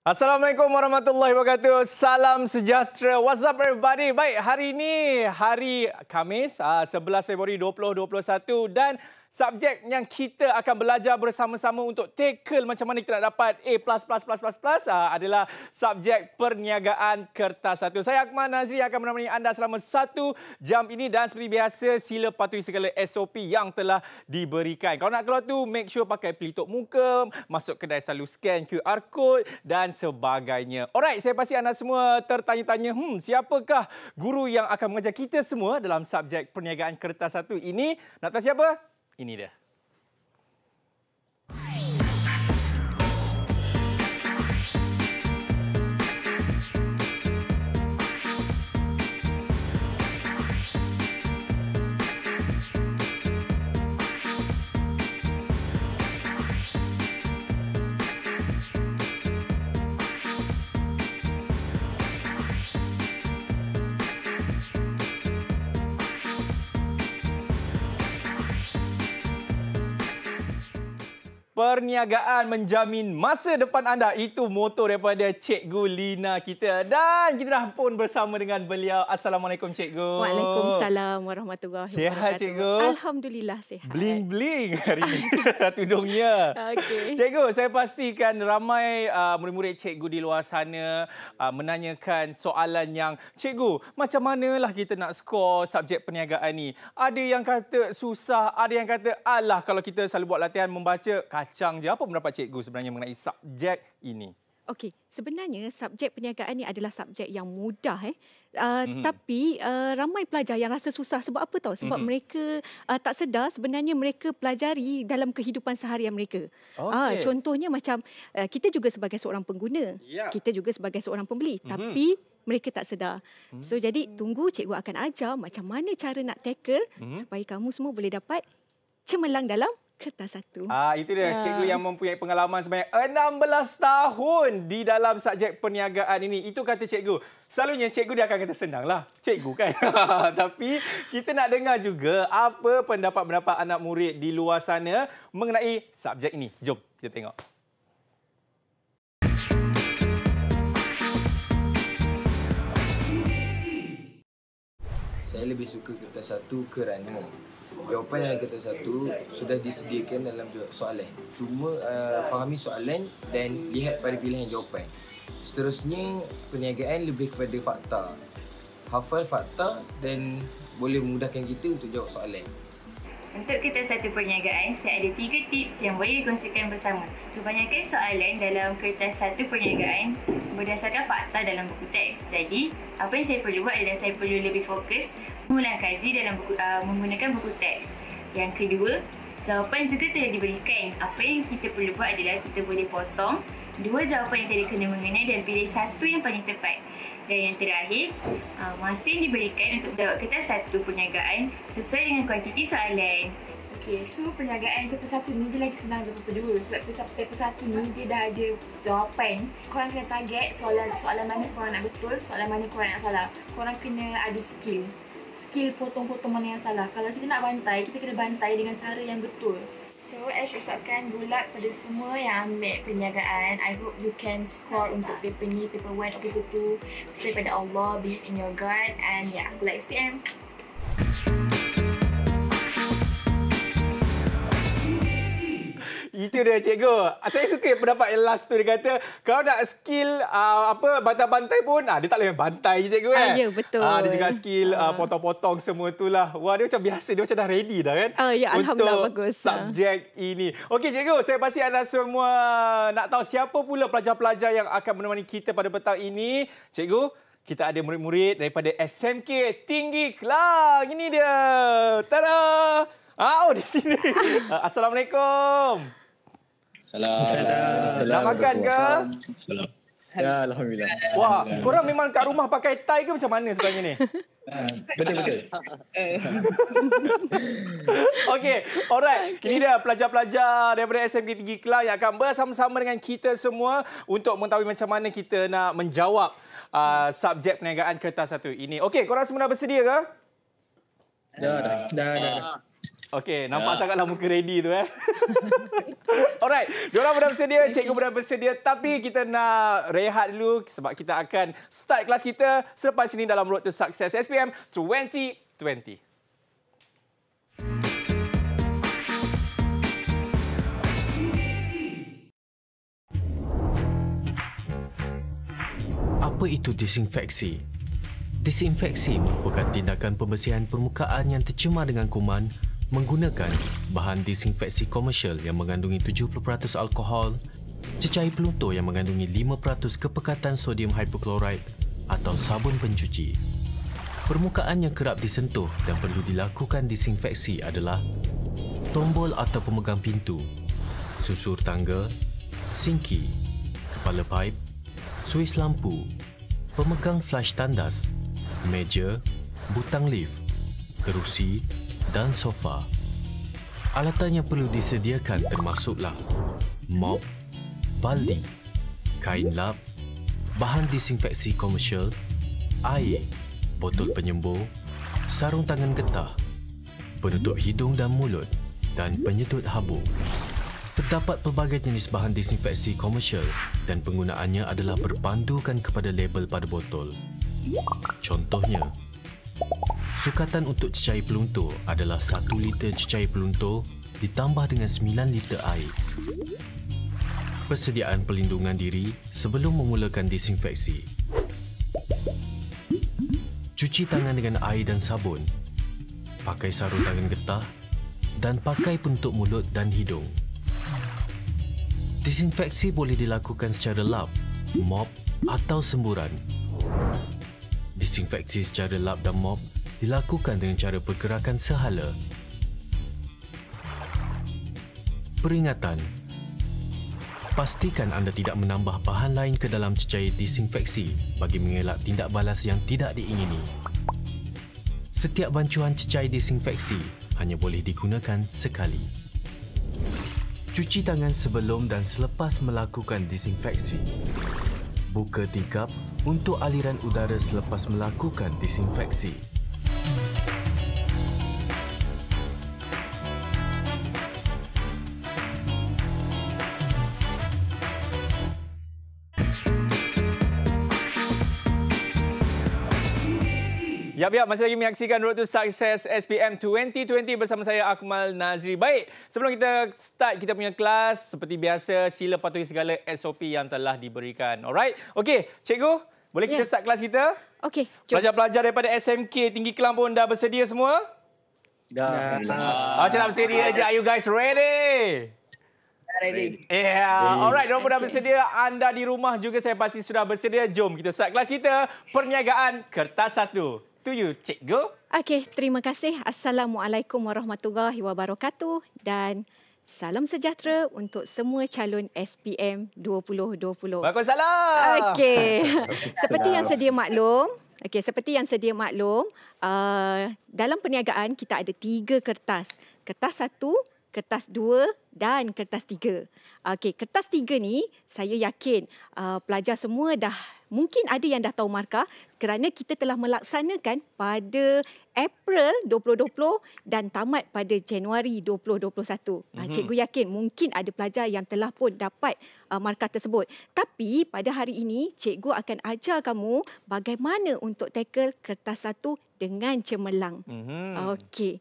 Assalamualaikum warahmatullahi wabarakatuh. Salam sejahtera. What's up everybody? Baik, hari ini hari Khamis, 11 ah, Februari 2021 dan subjek yang kita akan belajar bersama-sama untuk tackle macam mana kita nak dapat A++++++ ah, adalah subjek perniagaan kertas satu. Saya Akmal Nazri akan menemani anda selama satu jam ini dan seperti biasa sila patuhi segala SOP yang telah diberikan. Kalau nak keluar tu make sure pakai pelitup muka, masuk kedai selalu scan QR code dan sebagainya. Alright, saya pasti anda semua tertanya-tanya, hmm, siapakah guru yang akan mengajar kita semua dalam subjek perniagaan kertas satu ini? Nak tahu siapa? ini dia. perniagaan menjamin masa depan anda. Itu motor daripada Cikgu Lina kita. Dan kita dah pun bersama dengan beliau. Assalamualaikum Cikgu. Waalaikumsalam warahmatullahi wabarakatuh. Sihat Cikgu? Alhamdulillah sihat. Bling-bling hari ini. Tudungnya. Okay. Cikgu, saya pastikan ramai uh, murid-murid uh, Cikgu di luar sana uh, menanyakan soalan yang Cikgu, macam manalah kita nak skor subjek perniagaan ini. Ada yang kata susah, ada yang kata alah kalau kita selalu buat latihan membaca, kacau kacang je. Apa pendapat cikgu sebenarnya mengenai subjek ini? Okey, sebenarnya subjek perniagaan ini adalah subjek yang mudah eh. Uh, mm-hmm. tapi uh, ramai pelajar yang rasa susah sebab apa tahu sebab mm-hmm. mereka uh, tak sedar sebenarnya mereka pelajari dalam kehidupan seharian mereka. Okay. Uh, contohnya macam uh, kita juga sebagai seorang pengguna, yeah. kita juga sebagai seorang pembeli mm-hmm. tapi mereka tak sedar. Mm-hmm. So jadi tunggu cikgu akan ajar macam mana cara nak tackle mm-hmm. supaya kamu semua boleh dapat cemerlang dalam kertas satu. Ah itu dia ah. cikgu yang mempunyai pengalaman sebanyak 16 tahun di dalam subjek perniagaan ini. Itu kata cikgu. Selalunya cikgu dia akan kata senanglah. Cikgu kan. Tapi kita nak dengar juga apa pendapat-pendapat anak murid di luar sana mengenai subjek ini. Jom kita tengok. Saya lebih suka kertas satu kerana jawapan yang kata satu sudah disediakan dalam soalan. Cuma uh, fahami soalan dan lihat pada pilihan jawapan. Seterusnya, perniagaan lebih kepada fakta. Hafal fakta dan boleh memudahkan kita untuk jawab soalan. Untuk kita satu perniagaan, saya ada tiga tips yang boleh dikongsikan bersama. Kebanyakan soalan dalam kertas satu perniagaan berdasarkan fakta dalam buku teks. Jadi, apa yang saya perlu buat adalah saya perlu lebih fokus mengulang kaji dalam buku, uh, menggunakan buku teks. Yang kedua, jawapan juga telah diberikan. Apa yang kita perlu buat adalah kita boleh potong dua jawapan yang tadi kena mengenai dan pilih satu yang paling tepat. Dan yang terakhir, uh, masa diberikan untuk jawab kita satu perniagaan sesuai dengan kuantiti soalan. Okay, so perniagaan paper satu ni dia lagi senang daripada paper dua sebab paper satu ni dia dah ada jawapan. Korang kena target soalan soalan mana korang nak betul, soalan mana korang nak salah. Korang kena ada skill skill potong-potong mana yang salah. Kalau kita nak bantai, kita kena bantai dengan cara yang betul. So, Ash usapkan good luck pada semua yang ambil perniagaan. I hope you can score untuk paper ni, paper 1 or paper 2. Saya pada Allah, believe in your God and yeah, good luck SPM. Itu dia cikgu. Saya suka pendapat yang last tu dia kata kalau nak skill uh, apa bantai-bantai pun ah dia tak boleh bantai je cikgu kan. Ah, ya betul. Ah, dia juga skill uh. potong-potong semua tu lah. Wah dia macam biasa dia macam dah ready dah kan. Ah uh, ya alhamdulillah untuk bagus. Ah. Subjek uh. ini. Okey cikgu saya pasti anda semua nak tahu siapa pula pelajar-pelajar yang akan menemani kita pada petang ini. Cikgu kita ada murid-murid daripada SMK Tinggi Klang. Ini dia. Tada! Oh, di sini. Assalamualaikum. Salam. Salam. Nak makan ke? Salam. Ya, Alhamdulillah. Wah, korang memang kat rumah pakai tie ke macam mana sebenarnya ni? Betul-betul. Ah, okay, alright. kini dah pelajar-pelajar daripada SMK Tinggi Kelang yang akan bersama-sama dengan kita semua untuk mengetahui macam mana kita nak menjawab uh, subjek perniagaan kertas satu ini. Okay, korang semua dah bersedia ke? Dah, dah. Dah, dah. dah. Okay, nampak ya. sangatlah muka ready tu eh. Alright, diorang pun dah bersedia, cikgu pun dah bersedia. Tapi kita nak rehat dulu sebab kita akan start kelas kita selepas ini dalam Road to Success SPM 2020. Apa itu disinfeksi? Disinfeksi merupakan tindakan pembersihan permukaan yang tercemar dengan kuman menggunakan bahan disinfeksi komersial yang mengandungi 70% alkohol, cecair peluto yang mengandungi 5% kepekatan sodium hypochlorite atau sabun pencuci. Permukaan yang kerap disentuh dan perlu dilakukan disinfeksi adalah tombol atau pemegang pintu, susur tangga, sinki, kepala pipe, suis lampu, pemegang flash tandas, meja, butang lift, kerusi, dan sofa. Alatan yang perlu disediakan termasuklah mop, bali, kain lap, bahan disinfeksi komersial, air, botol penyembuh, sarung tangan getah, penutup hidung dan mulut dan penyedut habuk. Terdapat pelbagai jenis bahan disinfeksi komersial dan penggunaannya adalah berpandukan kepada label pada botol. Contohnya, Sukatan untuk cecair peluntur adalah 1 liter cecair peluntur ditambah dengan 9 liter air. Persediaan pelindungan diri sebelum memulakan disinfeksi. Cuci tangan dengan air dan sabun. Pakai sarung tangan getah dan pakai penutup mulut dan hidung. Disinfeksi boleh dilakukan secara lap, mop atau semburan. Disinfeksi secara lap dan mop dilakukan dengan cara pergerakan sehala. Peringatan Pastikan anda tidak menambah bahan lain ke dalam cecair disinfeksi bagi mengelak tindak balas yang tidak diingini. Setiap bancuhan cecair disinfeksi hanya boleh digunakan sekali. Cuci tangan sebelum dan selepas melakukan disinfeksi. Buka tingkap untuk aliran udara selepas melakukan disinfeksi. biar ya, masih lagi menyaksikan Road to Success SPM 2020 bersama saya Akmal Nazri. Baik, sebelum kita start kita punya kelas, seperti biasa sila patuhi segala SOP yang telah diberikan. Alright, okey, cikgu, boleh kita yeah. start kelas kita? Okey, jom. Pelajar-pelajar daripada SMK Tinggi Kelang pun dah bersedia semua? Dah. Ah, cakap bersedia je. Are you guys ready? Ready. Yeah. Ready. Alright, orang pun dah bersedia. Anda di rumah juga saya pasti sudah bersedia. Jom kita start kelas kita. Perniagaan Kertas 1 to you, go. Okey, terima kasih. Assalamualaikum warahmatullahi wabarakatuh dan salam sejahtera untuk semua calon SPM 2020. Bagus salam. Okey. seperti yang sedia maklum, okey, seperti yang sedia maklum, uh, dalam perniagaan kita ada tiga kertas. Kertas satu, kertas dua dan kertas tiga. Okey, kertas tiga ni saya yakin uh, pelajar semua dah mungkin ada yang dah tahu markah kerana kita telah melaksanakan pada April 2020 dan tamat pada Januari 2021. Mm-hmm. Ah, cikgu yakin mungkin ada pelajar yang telah pun dapat uh, markah tersebut. Tapi pada hari ini cikgu akan ajar kamu bagaimana untuk tackle kertas satu dengan cemerlang. Mm-hmm. Okey.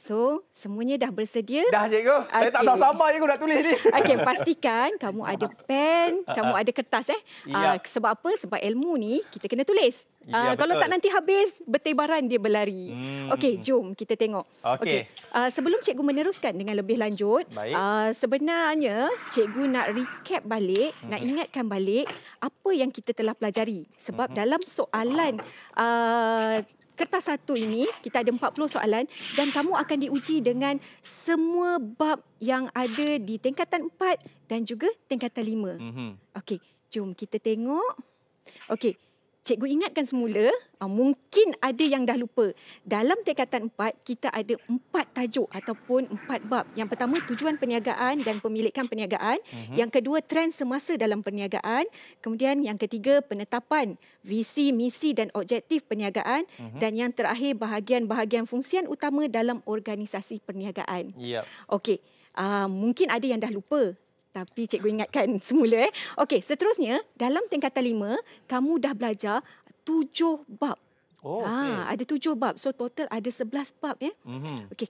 So, semuanya dah bersedia? Dah, cikgu. Okay. Saya tak tahu sama je nak tulis ni. Okey, pastikan kamu ada pen, kamu ada kertas. eh. Ya. Uh, sebab apa? Sebab ilmu ni kita kena tulis. Uh, ya, ah, kalau tak nanti habis, bertebaran dia berlari. Hmm. Okey, jom kita tengok. Okey. Okay. Uh, ah, sebelum cikgu meneruskan dengan lebih lanjut, uh, sebenarnya cikgu nak recap balik, hmm. nak ingatkan balik apa yang kita telah pelajari. Sebab hmm. dalam soalan... Uh, kertas satu ini kita ada 40 soalan dan kamu akan diuji dengan semua bab yang ada di tingkatan 4 dan juga tingkatan 5. Mm-hmm. Okey, jom kita tengok. Okey. Cikgu ingatkan semula, ah, mungkin ada yang dah lupa. Dalam tekatan empat kita ada empat tajuk ataupun empat bab. Yang pertama, tujuan perniagaan dan pemilikan perniagaan. Uh-huh. Yang kedua, trend semasa dalam perniagaan. Kemudian yang ketiga, penetapan visi, misi dan objektif perniagaan. Uh-huh. Dan yang terakhir, bahagian-bahagian fungsian utama dalam organisasi perniagaan. Yep. Okey. Uh, mungkin ada yang dah lupa tapi cikgu ingatkan semula. Eh. Okey, seterusnya, dalam tingkatan lima, kamu dah belajar tujuh bab. Oh, ha, Ada tujuh bab. So, total ada sebelas bab. ya. Mm-hmm. Okey.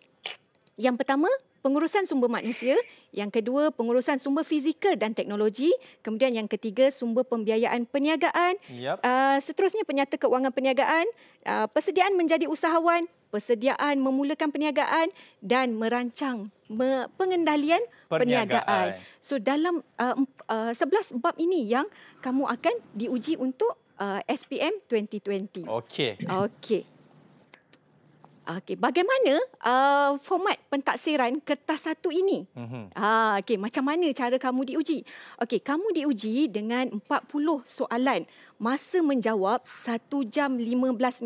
Yang pertama, pengurusan sumber manusia. Yang kedua, pengurusan sumber fizikal dan teknologi. Kemudian yang ketiga, sumber pembiayaan perniagaan. Yep. Uh, ah, seterusnya, penyata keuangan perniagaan. Uh, persediaan menjadi usahawan persediaan memulakan perniagaan dan merancang pengendalian perniagaan. So dalam uh, uh, 11 bab ini yang kamu akan diuji untuk uh, SPM 2020. Okey. Okey. Okey, bagaimana uh, format pentaksiran kertas satu ini? Uh-huh. Ah, okey, macam mana cara kamu diuji? Okey, kamu diuji dengan 40 soalan. Masa menjawab 1 jam 15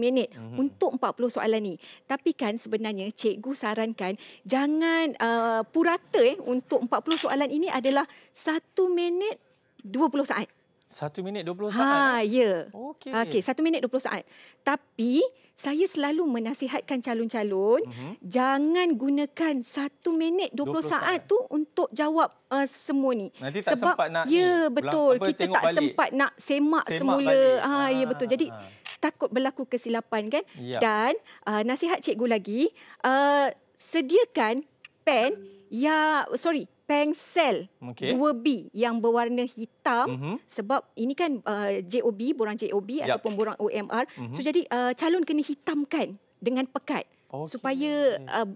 minit uh-huh. untuk 40 soalan ni. Tapi kan sebenarnya cikgu sarankan jangan uh, purata eh untuk 40 soalan ini adalah 1 minit 20 saat. Satu minit dua puluh saat? Ha, eh? ya. Okey. Okey, satu minit dua puluh saat. Tapi saya selalu menasihatkan calon-calon, uh-huh. jangan gunakan satu minit dua puluh saat tu untuk jawab uh, semua ni. Nanti tak Sebab, sempat nak... Ya, ni, betul. Apa, kita tak balik. sempat nak semak, semak semula. Ha, ha, ya, ah. betul. Jadi ha. takut berlaku kesilapan kan? Ya. Dan uh, nasihat cikgu lagi, uh, sediakan pen Ya, Sorry, pensel okay. 2B yang berwarna hitam uh-huh. sebab ini kan uh, JOB borang JOB yep. ataupun borang OMR uh-huh. Mhm. so jadi uh, calon kena hitamkan dengan pekat okay. supaya uh,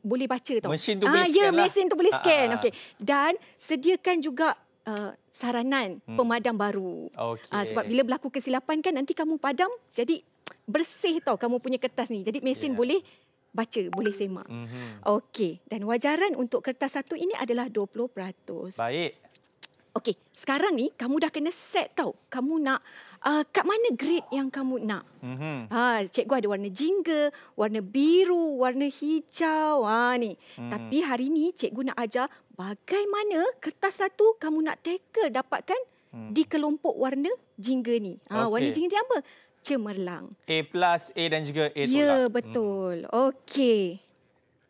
boleh baca tau mesin tu ah, boleh ya, scan ya lah. mesin tu boleh ah, ah, scan ah. Okay dan sediakan juga Uh, saranan hmm. pemadam baru. Okay. Uh, sebab bila berlaku kesilapan kan nanti kamu padam jadi bersih tau kamu punya kertas ni. Jadi mesin yeah. boleh baca boleh semak. Mm-hmm. Okey, dan wajaran untuk kertas satu ini adalah 20%. Baik. Okey, sekarang ni kamu dah kena set tau. Kamu nak uh, kat mana grade yang kamu nak? Mm-hmm. Ha, cikgu ada warna jingga, warna biru, warna hijau. Ha ni. Mm-hmm. Tapi hari ni cikgu nak ajar bagaimana kertas satu kamu nak tackle dapatkan mm. di kelompok warna jingga ni. Ha, okay. warna jingga ni apa? cemerlang. A plus A dan juga A tolak. Ya, lah. betul. Hmm. Okey.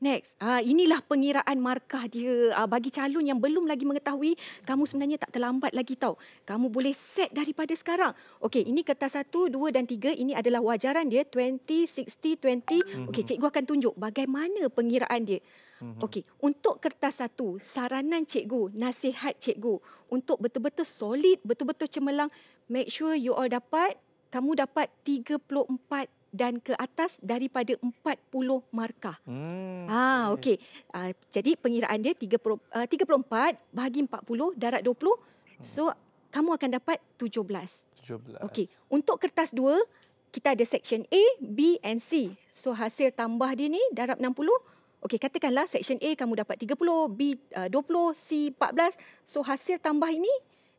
Next, ah, inilah pengiraan markah dia ah, bagi calon yang belum lagi mengetahui kamu sebenarnya tak terlambat lagi tahu. Kamu boleh set daripada sekarang. Okey, ini kertas satu, dua dan tiga. Ini adalah wajaran dia 20, 60, 20. Okey, cikgu akan tunjuk bagaimana pengiraan dia. Hmm. Okey, untuk kertas satu, saranan cikgu, nasihat cikgu untuk betul-betul solid, betul-betul cemerlang, make sure you all dapat kamu dapat 34 dan ke atas daripada 40 markah. Hmm. Ha, okey. Uh, jadi pengiraan dia 30, uh, 34 bahagi 40 darat 20. Hmm. So kamu akan dapat 17. 17. Okey. Untuk kertas 2 kita ada section A, B and C. So hasil tambah dia ni darab 60. Okey, katakanlah section A kamu dapat 30, B ah, uh, 20, C 14. So hasil tambah ini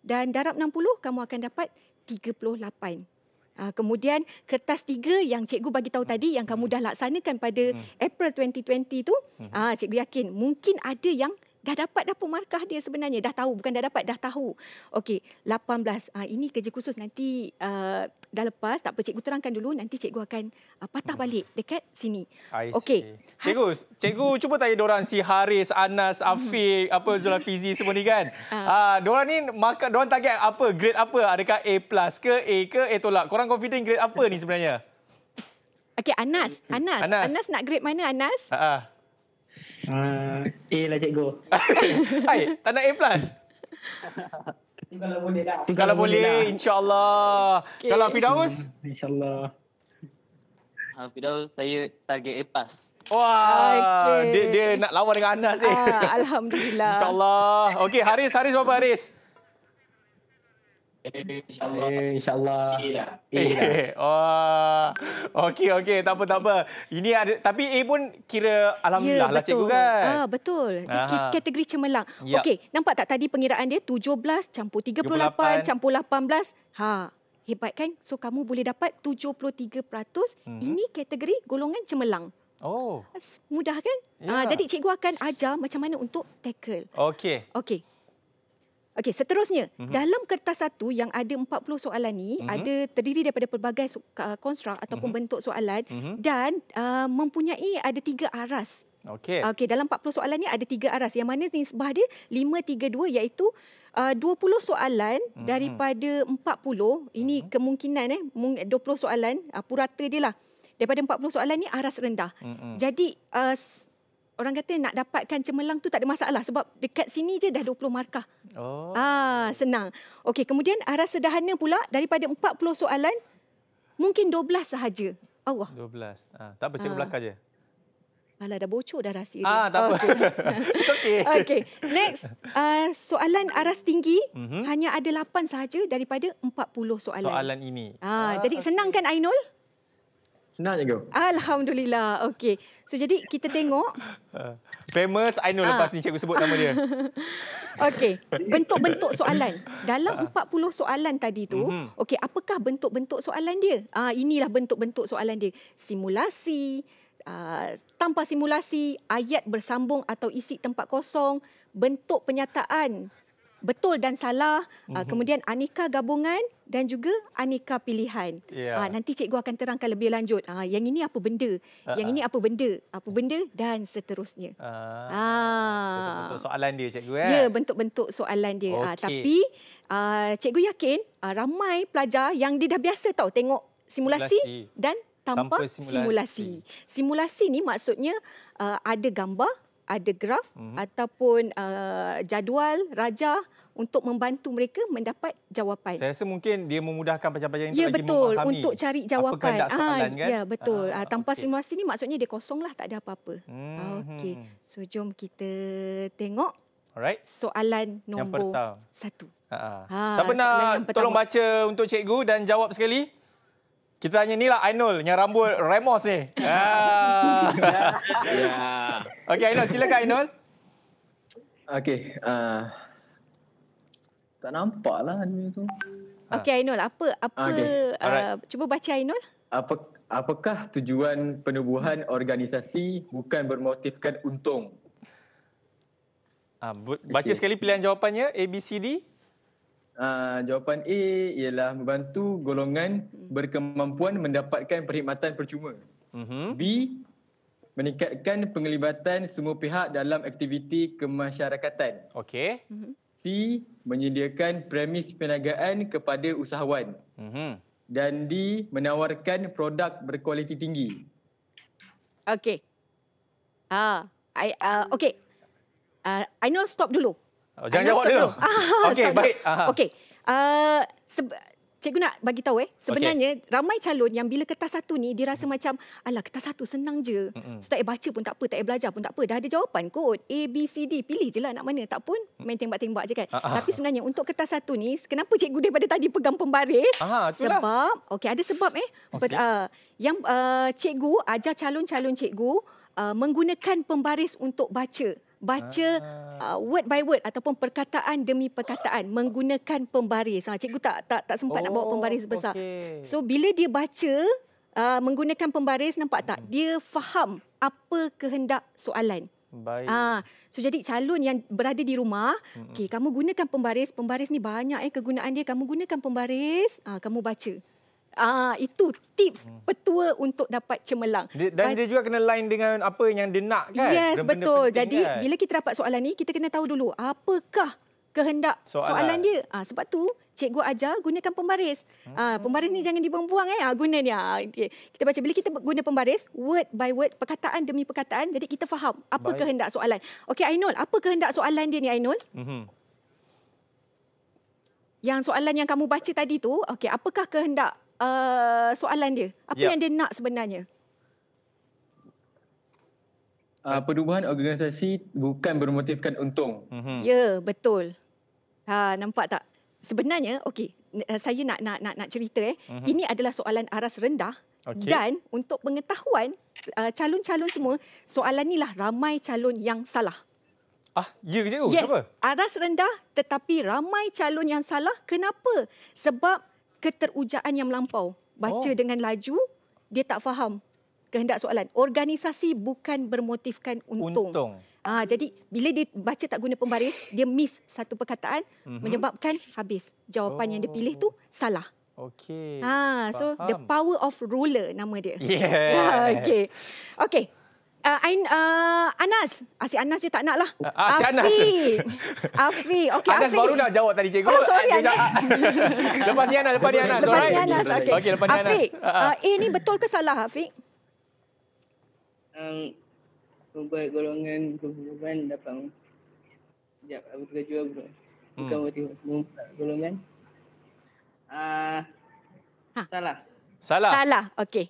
dan darab 60 kamu akan dapat 38. Hmm. Uh, kemudian kertas tiga yang cikgu bagi tahu tadi yang kamu dah laksanakan pada hmm. April 2020 tu, uh, cikgu yakin mungkin ada yang dah dapat dah markah dia sebenarnya dah tahu bukan dah dapat dah tahu okey 18 uh, ah, ini kerja khusus nanti uh, dah lepas tak apa cikgu terangkan dulu nanti cikgu akan uh, patah balik dekat sini okey cikgu Has- cikgu cuba tanya orang si Haris Anas mhm. Afiq apa Zulfizi semua ni kan ah uh, orang ni maka orang target apa grade apa adakah A+ plus ke A ke A tolak korang confident grade apa ni sebenarnya Okey Anas, Anas, Anas, Anas nak grade mana Anas? Uh-uh. Uh, A lah cikgu. Hai, tak nak A plus? kalau boleh lah. Kalau, kalau boleh, boleh lah. insyaAllah. Okay. Kalau Fidaus? Hmm, InsyaAllah. Ha, Fidaus, saya target A plus. Wah, okay. dia, dia nak lawan dengan Anas eh. Ah, Alhamdulillah. InsyaAllah. Okay, Haris, Haris berapa Haris? InsyaAllah. Eh, InsyaAllah. Lah. Eh, lah. oh, okey, okey. Tak apa, apa. Ini ada, tapi A pun kira Alhamdulillah ya, lah, betul. cikgu kan. Ah, betul. Aha. Kategori cemerlang. Yep. Ya. Okey, nampak tak tadi pengiraan dia? 17 campur 38, 38. campur 18. Ha, hebat kan? So, kamu boleh dapat 73%. Hmm. Ini kategori golongan cemerlang. Oh. Mudah kan? Yeah. Ah, ya. jadi cikgu akan ajar macam mana untuk tackle. Okey. Okey. Okey, seterusnya, uh-huh. dalam kertas satu yang ada 40 soalan ni uh-huh. ada terdiri daripada pelbagai konstruk uh, ataupun uh-huh. bentuk soalan uh-huh. dan uh, mempunyai ada tiga aras. Okey. Okey, dalam 40 soalan ni ada tiga aras. Yang mana nisbah dia 532 iaitu uh, 20 soalan uh-huh. daripada 40. Uh-huh. Ini kemungkinan eh 20 soalan uh, purata dia lah. Daripada 40 soalan ni aras rendah. Uh-huh. Jadi uh, orang kata nak dapatkan cemerlang tu tak ada masalah sebab dekat sini je dah 20 markah. Oh. Ah, senang. Okey, kemudian arah sederhana pula daripada 40 soalan mungkin 12 sahaja. Allah. 12. Ah, tak apa, cikgu ah. belakang je. Alah, dah bocor dah rahsia. Ah, tak okay. apa. It's okay. Okay. Next, uh, soalan aras tinggi mm-hmm. hanya ada 8 sahaja daripada 40 soalan. Soalan ini. Ah, ah jadi okay. senang kan Ainul? Senang je Alhamdulillah. Okey. So jadi kita tengok. Uh, famous, I know ah. lepas ni cikgu sebut nama dia. Okey. Bentuk-bentuk soalan. Dalam 40 ah. soalan tadi tu, mm-hmm. okey, apakah bentuk-bentuk soalan dia? Ah, inilah bentuk-bentuk soalan dia. Simulasi, ah, tanpa simulasi, ayat bersambung atau isi tempat kosong, bentuk penyataan betul dan salah mm-hmm. kemudian aneka gabungan dan juga aneka pilihan yeah. Ya. nanti cikgu akan terangkan lebih lanjut ah, yang ini apa benda uh-huh. yang ini apa benda apa benda dan seterusnya bentuk uh, uh. bentuk soalan dia cikgu eh? ya bentuk-bentuk soalan dia okay. tapi cikgu yakin ramai pelajar yang dia dah biasa tahu tengok simulasi, simulasi. dan tanpa, tanpa simulasi. simulasi simulasi ni maksudnya ada gambar ada graf mm-hmm. ataupun uh, jadual rajah untuk membantu mereka mendapat jawapan. Saya rasa mungkin dia memudahkan pencapaian itu ya, lagi betul, Untuk cari jawapan. Apa ah, soalan ha, kan? Ya, betul. Ha, Tanpa okay. simulasi ini maksudnya dia kosong lah tak ada apa-apa. Hmm. Okey, hmm, hmm. so jom kita tengok Alright. soalan nombor satu. Ha, Siapa nak tolong baca untuk cikgu dan jawab sekali? Kita tanya ni lah Ainul yang rambut remos ni. Ah. Ya. Okey Ainul, silakan Ainul. Okey, uh, tak nampak lah anime tu. Ah. Okay Ainul, apa apa ah, okay. uh, cuba baca Ainul. Apa apakah tujuan penubuhan organisasi bukan bermotifkan untung? Uh, baca okay. sekali pilihan jawapannya A B C D. Uh, jawapan A ialah membantu golongan hmm. berkemampuan mendapatkan perkhidmatan percuma. Uh-huh. B meningkatkan penglibatan semua pihak dalam aktiviti kemasyarakatan. Okey. Uh-huh. C menyediakan premis perniagaan kepada usahawan. Mm-hmm. Dan di menawarkan produk berkualiti tinggi. Okey. Ha, uh, I uh, okey. Uh, I know stop dulu. Oh, jangan jawab dulu. Ah, dulu. Okey, baik. Okey. Uh, cikgu nak bagi tahu eh sebenarnya okay. ramai calon yang bila kertas satu ni dia rasa macam alah kertas satu senang je. So tak payah baca pun tak apa, tak payah belajar pun tak apa. Dah ada jawapan kot. A B C D pilih je lah nak mana. Tak pun mm. main tembak-tembak je kan. Uh-huh. Tapi sebenarnya untuk kertas satu ni kenapa cikgu daripada tadi pegang pembaris? Uh-huh, sebab okey ada sebab eh. Okay. Uh, yang uh, cikgu ajar calon-calon cikgu uh, menggunakan pembaris untuk baca baca ah. uh, word by word ataupun perkataan demi perkataan menggunakan pembaris. Ha, cikgu tak tak tak sempat oh, nak bawa pembaris oh, besar. Okay. So bila dia baca uh, menggunakan pembaris nampak tak? Dia faham apa kehendak soalan. Baik. Ah, so jadi calon yang berada di rumah, okay, kamu gunakan pembaris. Pembaris ni banyak eh kegunaan dia. Kamu gunakan pembaris, ah, kamu baca. Ah itu tips hmm. petua untuk dapat cemerlang. Dan dia juga kena line dengan apa yang dia nak kan? Yes, benda betul. Jadi kan? bila kita dapat soalan ni, kita kena tahu dulu apakah kehendak soalan, soalan dia. Ah sebab tu cikgu ajar gunakan pembaris. Hmm. Ah pembaris ni jangan dibuang-buang eh. Ah guna ni. Ah, okay. Kita baca bila kita guna pembaris word by word, perkataan demi perkataan jadi kita faham apa Baik. kehendak soalan. Okey Ainul, apa kehendak soalan dia ni Ainul? Hmm. Yang soalan yang kamu baca tadi tu, okey apakah kehendak uh, soalan dia. Apa yep. yang dia nak sebenarnya? Uh, perubahan organisasi bukan bermotifkan untung. Mm-hmm. Ya, betul. Ha, nampak tak? Sebenarnya, okey, eh, saya nak nak nak nak cerita eh. Mm-hmm. Ini adalah soalan aras rendah okay. dan untuk pengetahuan uh, calon-calon semua, soalan inilah ramai calon yang salah. Ah, ya ke cikgu? Oh, yes, Kenapa? aras rendah tetapi ramai calon yang salah. Kenapa? Sebab keterujaan yang melampau. Baca oh. dengan laju, dia tak faham kehendak soalan. Organisasi bukan bermotifkan untung. untung. Ha, jadi, bila dia baca tak guna pembaris, dia miss satu perkataan mm-hmm. menyebabkan habis. Jawapan oh. yang dia pilih tu oh. salah. Okey. Ha, so, the power of ruler nama dia. Yeah. okay. Okey, uh, Ain, uh, Anas. Asyik ah, Anas je tak nak lah. Uh, ah, asyik ah, Anas. Afi. Afi. Okay, Anas Afi. baru dah jawab tadi cikgu. Oh, sorry Anas. lepas ni Anas, lepas ni Anas. Lepas ni Anas. Okay. okay, lepas ni Anas. Afi, uh, A ni betul ke salah Afi? Um, membuat golongan kehubungan dapat sekejap aku tukar jual hmm. bukan hmm. membuat golongan uh, salah salah salah okey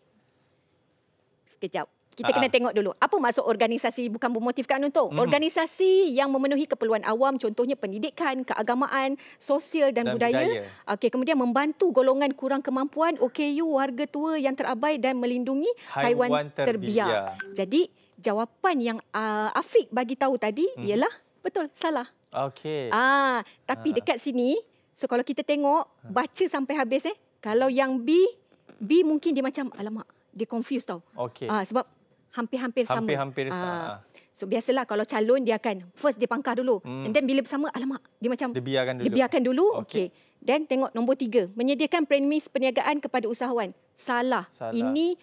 sekejap kita kena ah, ah. tengok dulu apa maksud organisasi bukan memotivkan untuk mm-hmm. organisasi yang memenuhi keperluan awam contohnya pendidikan keagamaan sosial dan, dan budaya, budaya. okey kemudian membantu golongan kurang kemampuan OKU warga tua yang terabai dan melindungi haiwan, haiwan terbiar. terbiar jadi jawapan yang uh, Afiq bagi tahu tadi mm. ialah betul salah Okay. ah tapi ha. dekat sini so kalau kita tengok baca sampai habis eh kalau yang B B mungkin dia macam alamak dia confused tau. Okay. Uh, sebab hampir-hampir sama. Hampir-hampir ah. sama. Ah. So biasalah kalau calon dia akan first dia pangkah dulu. Hmm. And then bila bersama alamak dia macam dia biarkan dulu. Dia biarkan dulu. Okey. Okay. Then tengok nombor tiga. Menyediakan premis perniagaan kepada usahawan. Salah. Salah. Ini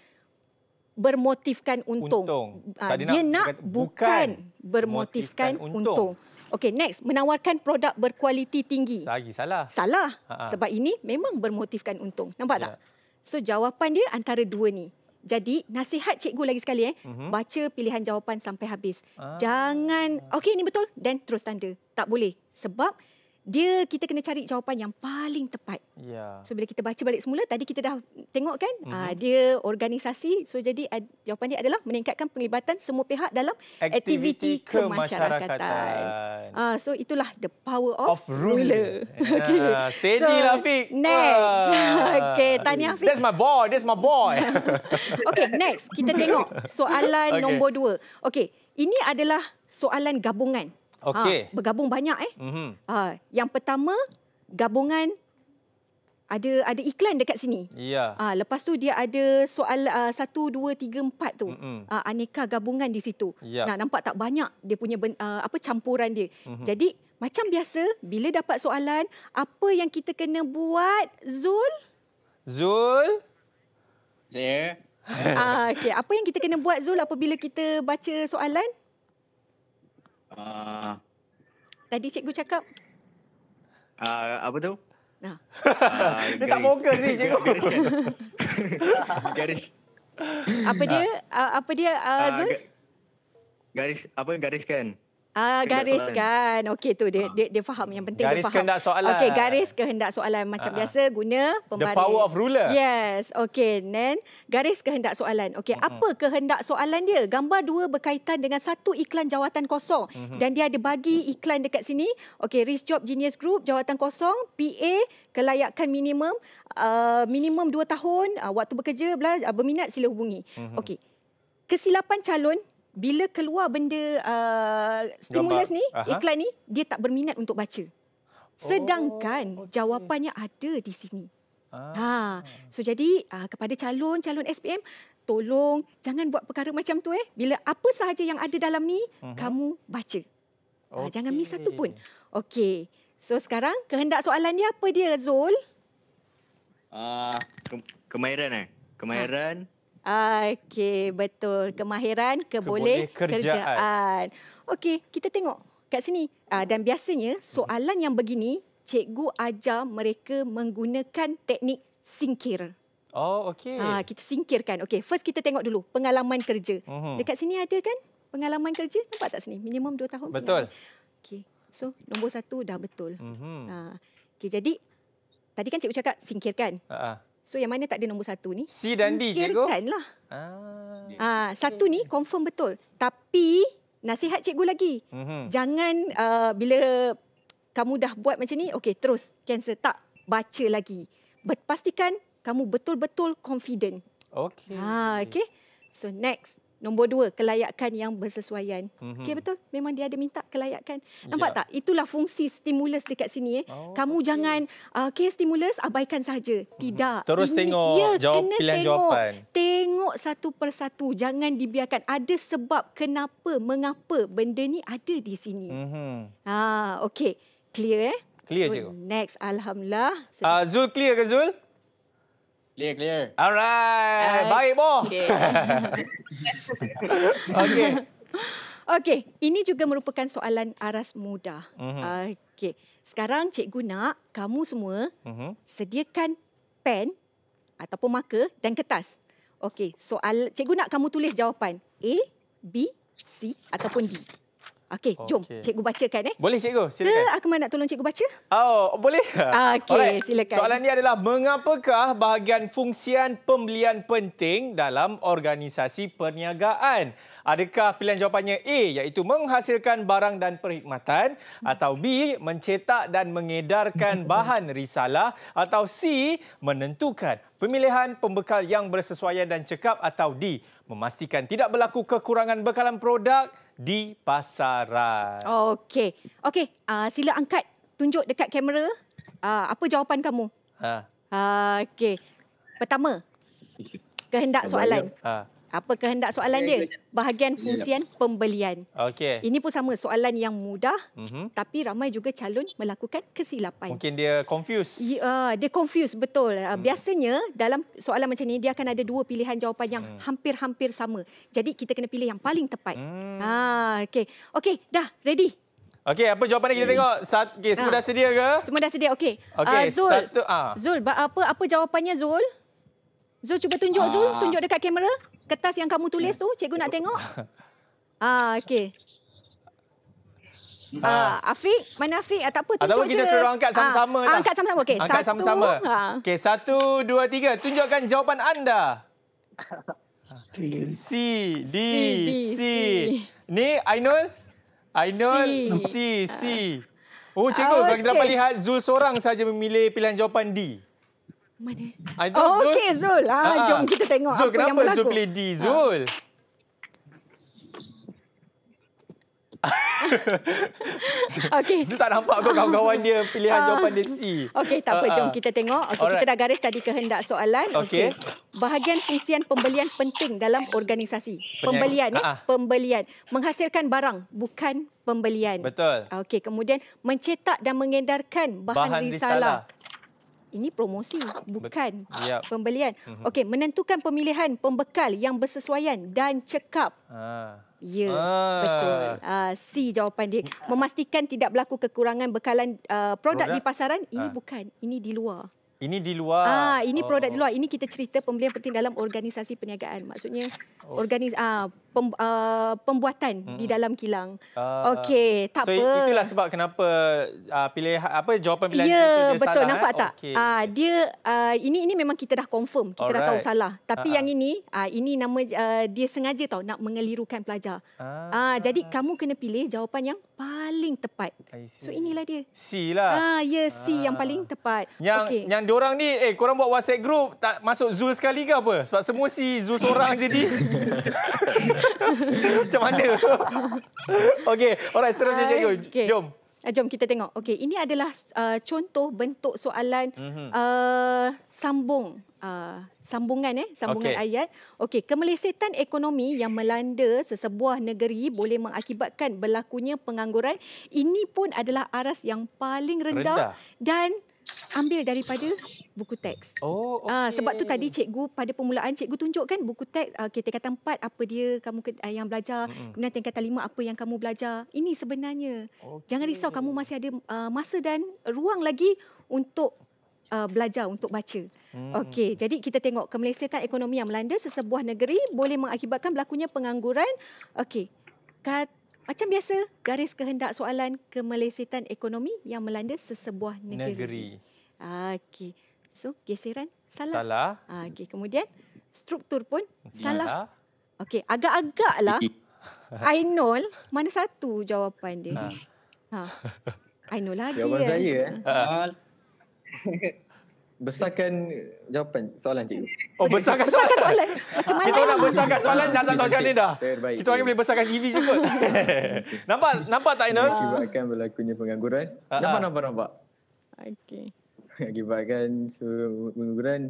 bermotifkan untung. untung. Uh, dia nak, nak bukan, bukan bermotifkan untung. untung. Okey, next menawarkan produk berkualiti tinggi. Lagi salah. Salah. Ha-ha. Sebab ini memang bermotifkan untung. Nampak ya. tak? So jawapan dia antara dua ni. Jadi nasihat cikgu lagi sekali eh mm-hmm. baca pilihan jawapan sampai habis. Ah. Jangan okey ini betul dan terus tanda. Tak boleh sebab dia kita kena cari jawapan yang paling tepat. Ya. So bila kita baca balik semula tadi kita dah tengok kan mm-hmm. uh, dia organisasi so jadi uh, jawapan dia adalah meningkatkan penglibatan semua pihak dalam aktiviti, aktiviti kemasyarakatan. Ah so itulah the power of, of ruler. Ah, Okey. Uh, steady so, Rafiq. Next. Ah. Okey, tanya Afiq. That's my boy. That's my boy. Okey, next kita tengok soalan okay. nombor dua. Okey, ini adalah soalan gabungan. Okay. Ha, bergabung banyak eh. Mm-hmm. Ha, yang pertama gabungan ada ada iklan dekat sini. Ya. Ha, lepas tu dia ada soal uh, satu, dua, tiga, empat tu. Mm-hmm. Ha, aneka gabungan di situ. Ya. Nah, nampak tak banyak dia punya ben, uh, apa campuran dia. Mm-hmm. Jadi macam biasa bila dapat soalan apa yang kita kena buat Zul? Zul? Ya. Yeah. ah, okey, apa yang kita kena buat Zul apabila kita baca soalan? Ah. Tadi cikgu cakap? Uh, apa tu? Uh, tak fokus ni cikgu. garis kan? garis. Apa dia? Uh, apa dia uh, Zul? Uh, garis, apa garis kan? Ah gariskan. Okey tu dia, ah. dia dia faham yang penting garis dia faham. Gariskan kehendak soalan. Okey garis kehendak soalan macam ah. biasa guna pembaris. The power of ruler. Yes. Okey then garis kehendak soalan. Okey mm-hmm. apa kehendak soalan dia? Gambar dua berkaitan dengan satu iklan jawatan kosong mm-hmm. dan dia ada bagi iklan dekat sini. Okey Rich Job Genius Group jawatan kosong PA kelayakan minimum uh, minimum dua tahun uh, waktu bekerja bla ah, berminat sila hubungi. Mm-hmm. Okey. Kesilapan calon bila keluar benda uh, stimulus Gambar. ni, Aha. iklan ni, dia tak berminat untuk baca. Sedangkan oh, okay. jawapannya ada di sini. Ah. Ha. So jadi uh, kepada calon-calon SPM, tolong jangan buat perkara macam tu eh. Bila apa sahaja yang ada dalam ni, uh-huh. kamu baca. Okay. Ha, jangan miss satu pun. Okey. So sekarang kehendak soalan dia apa dia Zul? Ah, uh, ke- kemahiran eh. Kemahiran ha. Okey, betul. Kemahiran, keboleh, keboleh kerjaan. kerjaan. Okey, kita tengok kat sini. Uh, dan biasanya soalan yang begini, cikgu ajar mereka menggunakan teknik singkir. Oh, okey. Uh, kita singkirkan. Okey, first kita tengok dulu pengalaman kerja. Uh-huh. Dekat sini ada kan pengalaman kerja? Nampak tak sini? Minimum dua tahun. Betul. Okey, so nombor satu dah betul. Uh-huh. Uh, okey, jadi tadi kan cikgu cakap singkirkan. Uh-huh. So yang mana tak ada nombor satu ni? C dan D, cikgu. Singkirkanlah. Ah. Ah, satu ni confirm betul. Tapi nasihat cikgu lagi. Mm-hmm. Jangan uh, bila kamu dah buat macam ni, okay terus cancel. Tak, baca lagi. Pastikan kamu betul-betul confident. Okay. Ah, okay. So next, Nombor dua, kelayakan yang bersesuaian. Mm-hmm. Okey, betul? Memang dia ada minta kelayakan. Nampak ya. tak? Itulah fungsi stimulus dekat sini. Eh. Oh, Kamu okay. jangan, okey, ah, stimulus, abaikan saja. Mm-hmm. Tidak. Terus Ini, tengok ya, jawab, pilihan tengok, jawapan. Tengok satu persatu. Jangan dibiarkan. Ada sebab kenapa, mengapa benda ni ada di sini. Mm-hmm. Ah, okey. Clear, eh? Clear, so, cikgu. Next, Alhamdulillah. Uh, Zul, clear ke Zul? Clear, clear. Alright. Uh, Baik, Bo. Okay. okay. Okay, ini juga merupakan soalan aras muda. Uh-huh. Okay, sekarang cikgu nak kamu semua uh-huh. sediakan pen ataupun marker dan kertas. Okay, soal cikgu nak kamu tulis jawapan A, B, C ataupun D. Okey, jom okay. cikgu bacakan eh. Boleh cikgu, silakan. Ke aku nak tolong cikgu baca? Oh, boleh ke? Ah, okey, silakan. Soalan ini adalah mengapakah bahagian fungsian pembelian penting dalam organisasi perniagaan? Adakah pilihan jawapannya A iaitu menghasilkan barang dan perkhidmatan atau B mencetak dan mengedarkan bahan risalah atau C menentukan pemilihan pembekal yang bersesuaian dan cekap atau D memastikan tidak berlaku kekurangan bekalan produk di pasaran. Okey. Okey, uh, sila angkat tunjuk dekat kamera uh, apa jawapan kamu? Ha. Uh, Okey. Pertama. Kehendak soalan. Ha apa kehendak soalan dia? Ya, ya. Bahagian ya. fungsian pembelian. Okay. Ini pun sama soalan yang mudah mm-hmm. tapi ramai juga calon melakukan kesilapan. Mungkin dia confused. Ya, uh, dia confused betul. mm. Biasanya dalam soalan macam ni dia akan ada dua pilihan jawapan yang mm. hampir-hampir sama. Jadi kita kena pilih yang paling tepat. Mm. Ha, okey. Okey, dah ready. Okey, apa jawapan yang kita tengok? Sat, okay, semua ha. dah sedia ke? Semua dah sedia. Okey. Okay, uh, Zul. Satu, uh. Zul, apa apa jawapannya Zul? Zul cuba tunjuk ha. Zul, tunjuk dekat kamera kertas yang kamu tulis tu cikgu nak tengok? Ah okey. Ah. ah, Afiq, mana Afiq? Ah, tak apa, tunjuk kita je. suruh angkat ah, sama-sama. Ah, lah. Angkat sama-sama, okey. Angkat satu, sama-sama. Ah. Okey, satu, dua, tiga. Tunjukkan jawapan anda. C, D, C. C. Ni, Ainul? Ainul, C, C. C. Ah. Oh, cikgu, ah, okay. kalau kita dapat lihat, Zul seorang saja memilih pilihan jawapan D. Mana? I don't oh, Zul. Ha, ha. Jom kita tengok Zul, apa yang berlaku. Zul, kenapa Zul pilih D? Zul. Ah. okay. Zul tak nampak kau kawan-kawan dia pilihan jawapan dia C. Okey, tak apa. Jom kita tengok. Okay, kita dah garis tadi kehendak soalan. Okey. Okay. Bahagian fungsian pembelian penting dalam organisasi. Penyang. Pembelian. Eh? Pembelian. Menghasilkan barang, bukan pembelian. Betul. Okey, kemudian mencetak dan mengedarkan bahan, bahan risalah. risalah ini promosi bukan yep. pembelian. Mm-hmm. Okey, menentukan pemilihan pembekal yang bersesuaian dan cekap. Ah. Ya, ah. betul. Ah, C jawapan dia. Mm. Memastikan tidak berlaku kekurangan bekalan uh, produk, produk di pasaran ini ah. bukan, ini di luar. Ini di luar. Ah, ini produk di oh. luar. Ini kita cerita pembelian penting dalam organisasi perniagaan. Maksudnya oh. organis ah pem, uh, pembuatan hmm. di dalam kilang. Uh, Okey, tak so apa. itulah sebab kenapa uh, pilih ha- apa jawapan pilihan yeah, itu dia betul, salah. Ya, eh? betul nampak eh? tak? Okay. Uh, ah, dia uh, ini ini memang kita dah confirm, kita Alright. dah tahu salah. Tapi uh-huh. yang ini uh, ini nama uh, dia sengaja tahu nak mengelirukan pelajar. Ah, uh, uh, jadi kamu kena pilih jawapan yang paling tepat. So inilah dia. C lah. Ah, ya yeah, C uh. yang paling tepat. Yang okay. yang diorang ni eh kau buat WhatsApp group tak masuk Zul sekali ke apa? Sebab semua si Zul seorang jadi. Macam mana? okay, alright, seterusnya cikgu. okay. Jom. Uh, jom kita tengok. Okay, ini adalah uh, contoh bentuk soalan mhm. uh, sambung. Uh, sambungan eh sambungan okay. ayat okey kemelesetan ekonomi yang melanda sesebuah negeri boleh mengakibatkan berlakunya pengangguran ini pun adalah aras yang paling rendah, rendah. dan ambil daripada buku teks. Oh, okay. Ah, sebab tu tadi cikgu pada permulaan cikgu tunjukkan buku teks uh, ah, okay, tingkatan 4 apa dia kamu uh, yang belajar, mm-hmm. kemudian tingkatan 5 apa yang kamu belajar. Ini sebenarnya. Okay. Jangan risau kamu masih ada uh, masa dan ruang lagi untuk uh, belajar untuk baca. Mm-hmm. Okey, jadi kita tengok kemelesetan ekonomi yang melanda sesebuah negeri boleh mengakibatkan berlakunya pengangguran. Okey. Kata macam biasa, garis kehendak soalan kemelesetan ekonomi yang melanda sesebuah negeri. negeri. Okey. So, geseran salah. Salah. Ah, okey, kemudian struktur pun Yalah. salah. Okey, agak-agaklah I know mana satu jawapan dia. Ha. ha. I know lagi. Jawapan kan? saya. Eh? Ha. besarkan jawapan soalan cikgu. Oh, besarkan soalan. Besarkan soalan. Macam mana? Kita nak besarkan soalan dah tak tahu macam mana dah. Terbaik. Kita orang boleh besarkan TV je kot. nampak nampak tak Ina? Akibatkan berlakunya pengangguran. Ah, ah. Nampak nampak nampak. Okey. Akibatkan pengangguran.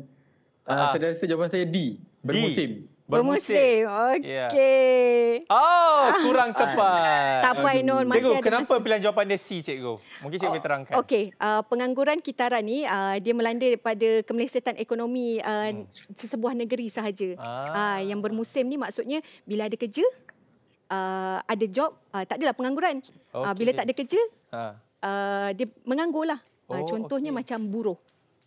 Ah, uh, saya rasa jawapan saya D. Bermusim. D. Bermusim. Okey. Oh, ah. kurang ah. tepat. Tak apa, Ainul. Cikgu, kenapa pilihan jawapan dia C, cikgu? Mungkin cikgu oh, boleh terangkan. Okey. Uh, pengangguran kitaran ni, uh, dia melanda daripada kemelesetan ekonomi uh, hmm. sesebuah negeri sahaja. Ah. yang bermusim ni maksudnya, bila ada kerja, uh, ada job, uh, tak adalah pengangguran. bila tak ada kerja, ha. dia menganggur lah. Oh, contohnya macam buruh.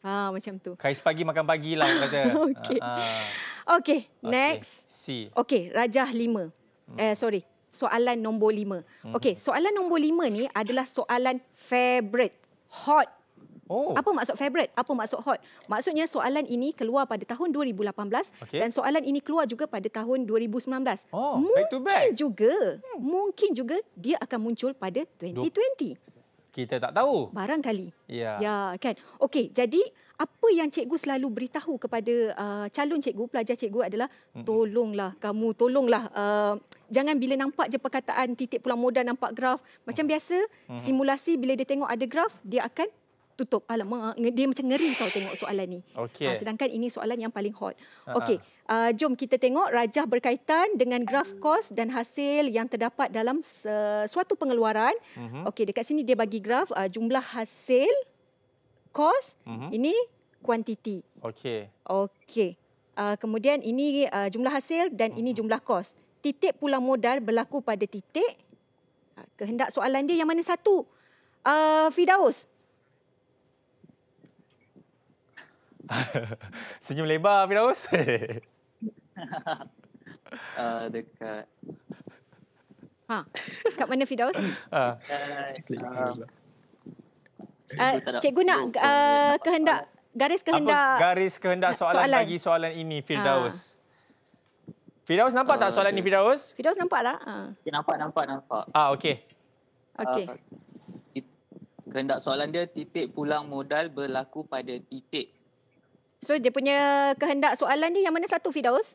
Ha, macam tu. Kais pagi makan pagi lah kata. Okey. ha. Okey, next. Okay. C. Okey, Rajah 5. Hmm. Eh, sorry. Soalan nombor lima. Hmm. Okey, soalan nombor lima ni adalah soalan favorite. Hot. Oh. Apa maksud favorite? Apa maksud hot? Maksudnya soalan ini keluar pada tahun 2018 okay. dan soalan ini keluar juga pada tahun 2019. Oh, mungkin back back. juga. Hmm. Mungkin juga dia akan muncul pada 2020. Kita tak tahu. Barangkali. Ya. Yeah. Ya, kan. Okey, jadi apa yang cikgu selalu beritahu kepada uh, calon cikgu, pelajar cikgu adalah tolonglah kamu, tolonglah. Uh, jangan bila nampak je perkataan titik pulang modal nampak graf. Macam biasa, simulasi bila dia tengok ada graf, dia akan tutup. Alamak, ah, dia macam ngeri tau tengok soalan ni. Okay. Uh, ah, sedangkan ini soalan yang paling hot. Okey, uh, jom kita tengok rajah berkaitan dengan graf kos dan hasil yang terdapat dalam uh, suatu pengeluaran. Mm-hmm. Okey, dekat sini dia bagi graf uh, jumlah hasil cost, mm-hmm. ini kuantiti. Okey. Okey. Uh, kemudian ini uh, jumlah hasil dan mm-hmm. ini mhm. jumlah kos. Titik pulang modal berlaku pada titik uh, kehendak soalan dia yang mana satu? Uh, Fidaus. Senyum lebar Fidaus. uh, dekat Ha, dekat mana Fidaus? Ha. Uh. Uh. Uh, cikgu nak uh, kehendak garis kehendak Apa garis kehendak soalan, soalan bagi soalan ini Firdaus. Uh. Firdaus nampak uh, tak soalan okay. ini Firdaus? Firdaus nampak tak? Ah, uh. Ah. Okay, nampak nampak nampak. Ah okey. Okey. Uh, kehendak soalan dia titik pulang modal berlaku pada titik. So dia punya kehendak soalan dia yang mana satu Firdaus?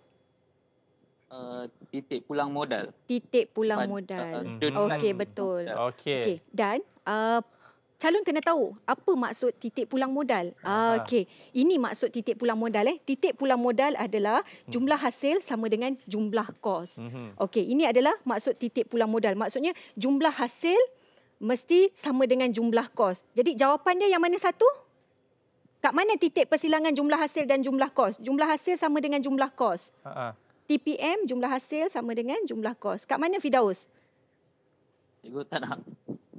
Uh, titik pulang modal. Titik pulang modal. Uh, okey betul. Okey. Okay. Dan uh, calon kena tahu apa maksud titik pulang modal. Ah, Okey, ini maksud titik pulang modal eh. Titik pulang modal adalah hmm. jumlah hasil sama dengan jumlah kos. Mhm. Okey, ini adalah maksud titik pulang modal. Maksudnya jumlah hasil mesti sama dengan jumlah kos. Jadi jawapannya yang mana satu? Kak mana titik persilangan jumlah hasil dan jumlah kos? Jumlah hasil sama dengan jumlah kos. TPM jumlah hasil sama dengan jumlah kos. Kak mana Fidaus? Cikgu tak nak.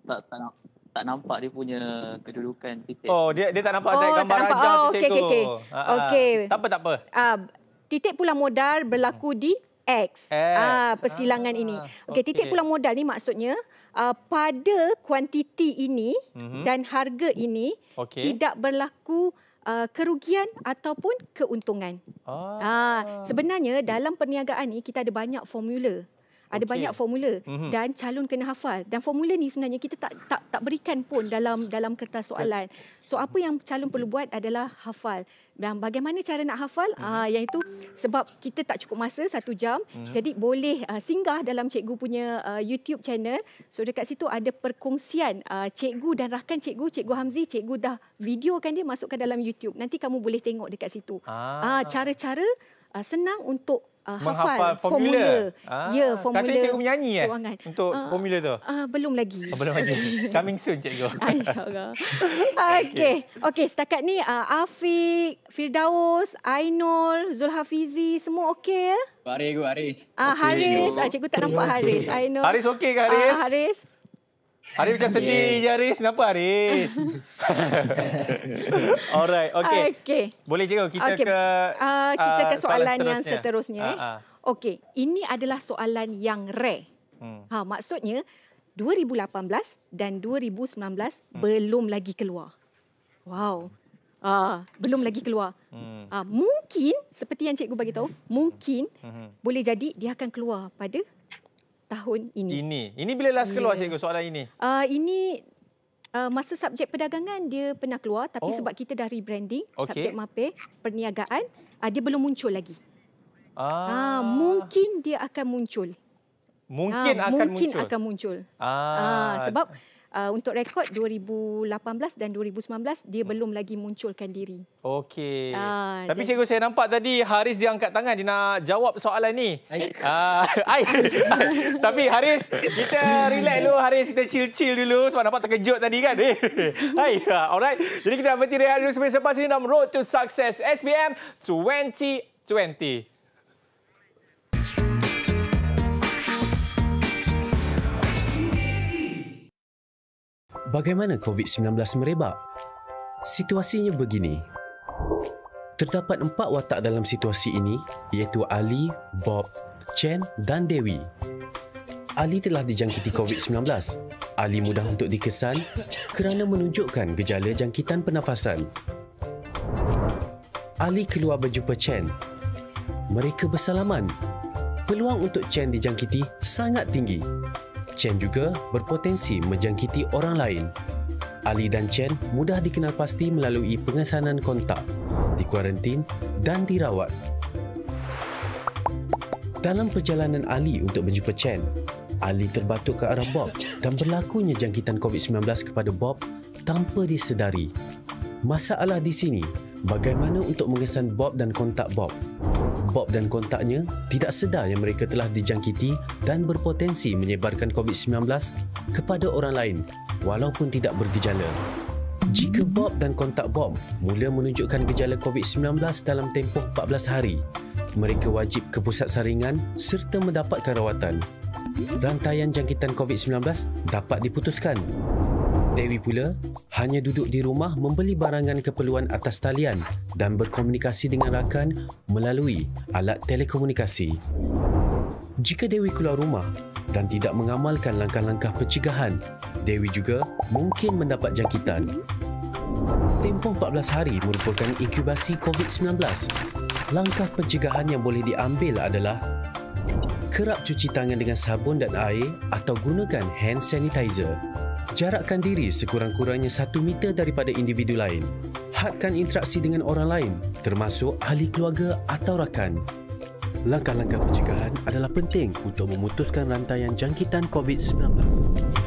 Tak, tak nak tak nampak dia punya kedudukan titik. Oh, dia dia tak nampak oh, gambar tak gambar raja oh, okay, okay, tu. Okey ah, okey. Tak apa tak apa. Ah, uh, titik pulang modal berlaku di X. X. Ah, persilangan ah, ini. Okey, okay. titik pulang modal ni maksudnya uh, pada kuantiti ini mm-hmm. dan harga ini okay. tidak berlaku Uh, kerugian ataupun keuntungan. Ah. ah, sebenarnya dalam perniagaan ni kita ada banyak formula ada okay. banyak formula mm-hmm. dan calon kena hafal dan formula ni sebenarnya kita tak tak tak berikan pun dalam dalam kertas soalan so apa yang calon perlu buat adalah hafal dan bagaimana cara nak hafal mm-hmm. aa, ah, iaitu sebab kita tak cukup masa satu jam mm-hmm. jadi boleh aa, ah, singgah dalam cikgu punya aa, ah, YouTube channel so dekat situ ada perkongsian aa, cikgu dan rakan cikgu cikgu Hamzi cikgu dah video kan dia masukkan dalam YouTube nanti kamu boleh tengok dekat situ ah cara-cara aa, senang untuk Uh, hafal, formula. formula. Ah. Ya, formula. Katanya cikgu menyanyi eh? Kewangan. Untuk uh, formula tu. Uh, belum lagi. Oh, belum lagi. Coming soon cikgu. InsyaAllah. Okey. Okey, setakat ni uh, Afiq, Firdaus, Ainul, Zulhafizi semua okey ya? Haris, Haris. Uh, okay, Haris. Ah, cikgu tak nampak Haris. Ainul. Haris okey ke Haris? Uh, Haris. Haris macam sedih yeah. je Haris. Kenapa Haris? Alright. Okay. Uh, okay. Boleh cikgu kita okay. ke uh, kita ke ah, soalan, soalan yang seterusnya. Uh, uh. Okey, ini adalah soalan yang rare. Hmm. Ha, maksudnya 2018 dan 2019 hmm. belum lagi keluar. Wow. Ah, belum lagi keluar. Hmm. Ah, mungkin seperti yang cikgu bagi tahu, mungkin hmm. boleh jadi dia akan keluar pada tahun ini. Ini. Ini bila last keluar yeah. cikgu soalan ini? Uh, ini uh, masa subjek perdagangan dia pernah keluar tapi oh. sebab kita dah rebranding okay. subjek Mape perniagaan uh, dia belum muncul lagi. Ah. Uh, mungkin dia akan muncul. Mungkin, ah, akan, mungkin muncul. akan muncul. Ah. Ah, sebab uh, untuk rekod 2018 dan 2019 dia hmm. belum lagi munculkan diri. Okey. Uh, Tapi jadi... cikgu saya nampak tadi Haris dia angkat tangan dia nak jawab soalan ni. Ai. Uh, ah, Tapi Haris kita relax dulu Haris kita chill-chill dulu sebab nampak terkejut tadi kan. Hai. Eh, ah, alright. Jadi kita berhenti rehat dulu sebelum ini dalam Road to Success SPM 2020. Bagaimana COVID-19 merebak? Situasinya begini. Terdapat empat watak dalam situasi ini iaitu Ali, Bob, Chen dan Dewi. Ali telah dijangkiti COVID-19. Ali mudah untuk dikesan kerana menunjukkan gejala jangkitan pernafasan. Ali keluar berjumpa Chen. Mereka bersalaman. Peluang untuk Chen dijangkiti sangat tinggi. Chen juga berpotensi menjangkiti orang lain. Ali dan Chen mudah dikenal pasti melalui pengesanan kontak, dikuarantin dan dirawat. Dalam perjalanan Ali untuk menjumpa Chen, Ali terbatuk ke arah Bob dan berlakunya jangkitan COVID-19 kepada Bob tanpa disedari. Masalah di sini, bagaimana untuk mengesan Bob dan kontak Bob? Bob dan kontaknya tidak sedar yang mereka telah dijangkiti dan berpotensi menyebarkan COVID-19 kepada orang lain walaupun tidak bergejala. Jika Bob dan kontak Bob mula menunjukkan gejala COVID-19 dalam tempoh 14 hari, mereka wajib ke pusat saringan serta mendapatkan rawatan. Rantaian jangkitan COVID-19 dapat diputuskan Dewi pula hanya duduk di rumah membeli barangan keperluan atas talian dan berkomunikasi dengan rakan melalui alat telekomunikasi. Jika Dewi keluar rumah dan tidak mengamalkan langkah-langkah pencegahan, Dewi juga mungkin mendapat jangkitan. Tempoh 14 hari merupakan inkubasi COVID-19. Langkah pencegahan yang boleh diambil adalah kerap cuci tangan dengan sabun dan air atau gunakan hand sanitizer. Jarakkan diri sekurang-kurangnya satu meter daripada individu lain. Hadkan interaksi dengan orang lain, termasuk ahli keluarga atau rakan. Langkah-langkah pencegahan adalah penting untuk memutuskan rantaian jangkitan COVID-19.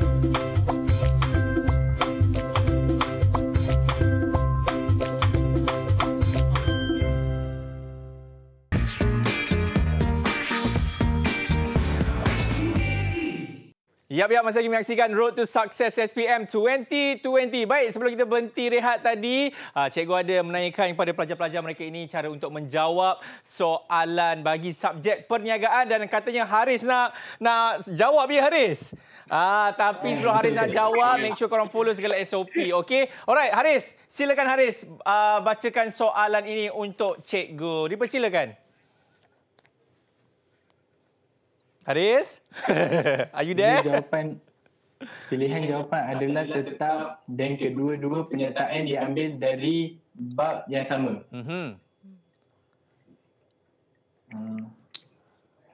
Ya, biar masih lagi menyaksikan Road to Success SPM 2020. Baik, sebelum kita berhenti rehat tadi, ah, cikgu ada menanyakan kepada pelajar-pelajar mereka ini cara untuk menjawab soalan bagi subjek perniagaan dan katanya Haris nak nak jawab dia ya, Haris. Ah, tapi sebelum Haris nak jawab, make sure korang follow segala SOP, okey? Alright, Haris, silakan Haris uh, bacakan soalan ini untuk cikgu. Dipersilakan. Haris? Are you there? Pilihan jawapan, pilihan jawapan adalah tetap dan kedua-dua penyertaan diambil dari bab yang sama. Mm-hmm. Hmm.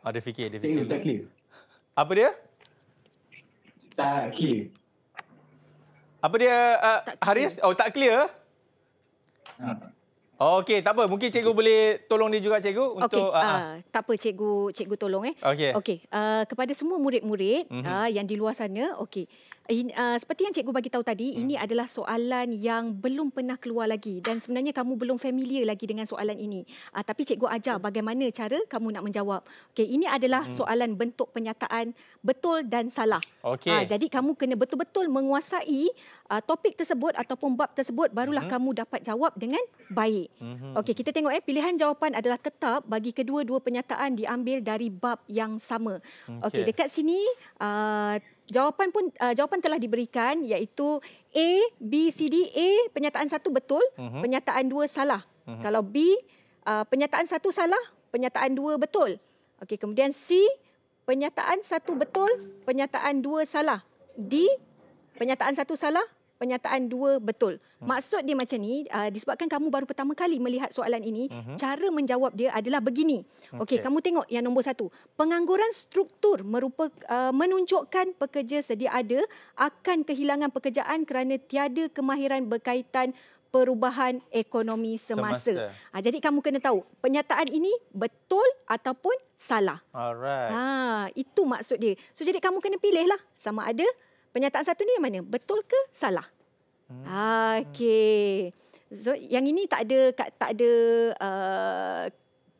Ada fikir, ada fikir. Tak clear. Apa dia? Tak clear. Apa dia, uh, Haris? Oh, tak clear? Ha. Oh, okey, tak apa. Mungkin cikgu boleh tolong dia juga cikgu untuk okay. uh, uh, ah, ah. tak apa cikgu cikgu tolong eh. Okey. Okay. Uh, ah, kepada semua murid-murid mm -hmm. uh, yang di luar sana, okey. In, uh, seperti yang cikgu bagi tahu tadi, hmm. ini adalah soalan yang belum pernah keluar lagi dan sebenarnya kamu belum familiar lagi dengan soalan ini. Uh, tapi cikgu ajar hmm. bagaimana cara kamu nak menjawab. Okey, ini adalah hmm. soalan bentuk pernyataan betul dan salah. Okay. Uh, jadi kamu kena betul-betul menguasai uh, topik tersebut ataupun bab tersebut barulah hmm. kamu dapat jawab dengan baik. Hmm. Okey, kita tengok eh pilihan jawapan adalah tetap bagi kedua-dua pernyataan diambil dari bab yang sama. Okey, okay, dekat sini uh, jawapan pun uh, jawapan telah diberikan iaitu A B C D A penyataan satu betul uh-huh. Mhm. penyataan dua salah uh-huh. kalau B uh, penyataan satu salah penyataan dua betul okey kemudian C penyataan satu betul penyataan dua salah D penyataan satu salah Pernyataan dua betul. Hmm. Maksud dia macam ni, uh, disebabkan kamu baru pertama kali melihat soalan ini, hmm. cara menjawab dia adalah begini. Okey, okay, kamu tengok yang nombor satu. Pengangguran struktur merupa uh, menunjukkan pekerja sedia ada akan kehilangan pekerjaan kerana tiada kemahiran berkaitan perubahan ekonomi semasa. semasa. Ha, jadi kamu kena tahu pernyataan ini betul ataupun salah. Alright. Ha, itu maksud dia. So jadi kamu kena pilihlah sama ada Pernyataan satu ni yang mana? Betul ke salah? Hmm. Okey. So yang ini tak ada tak ada uh,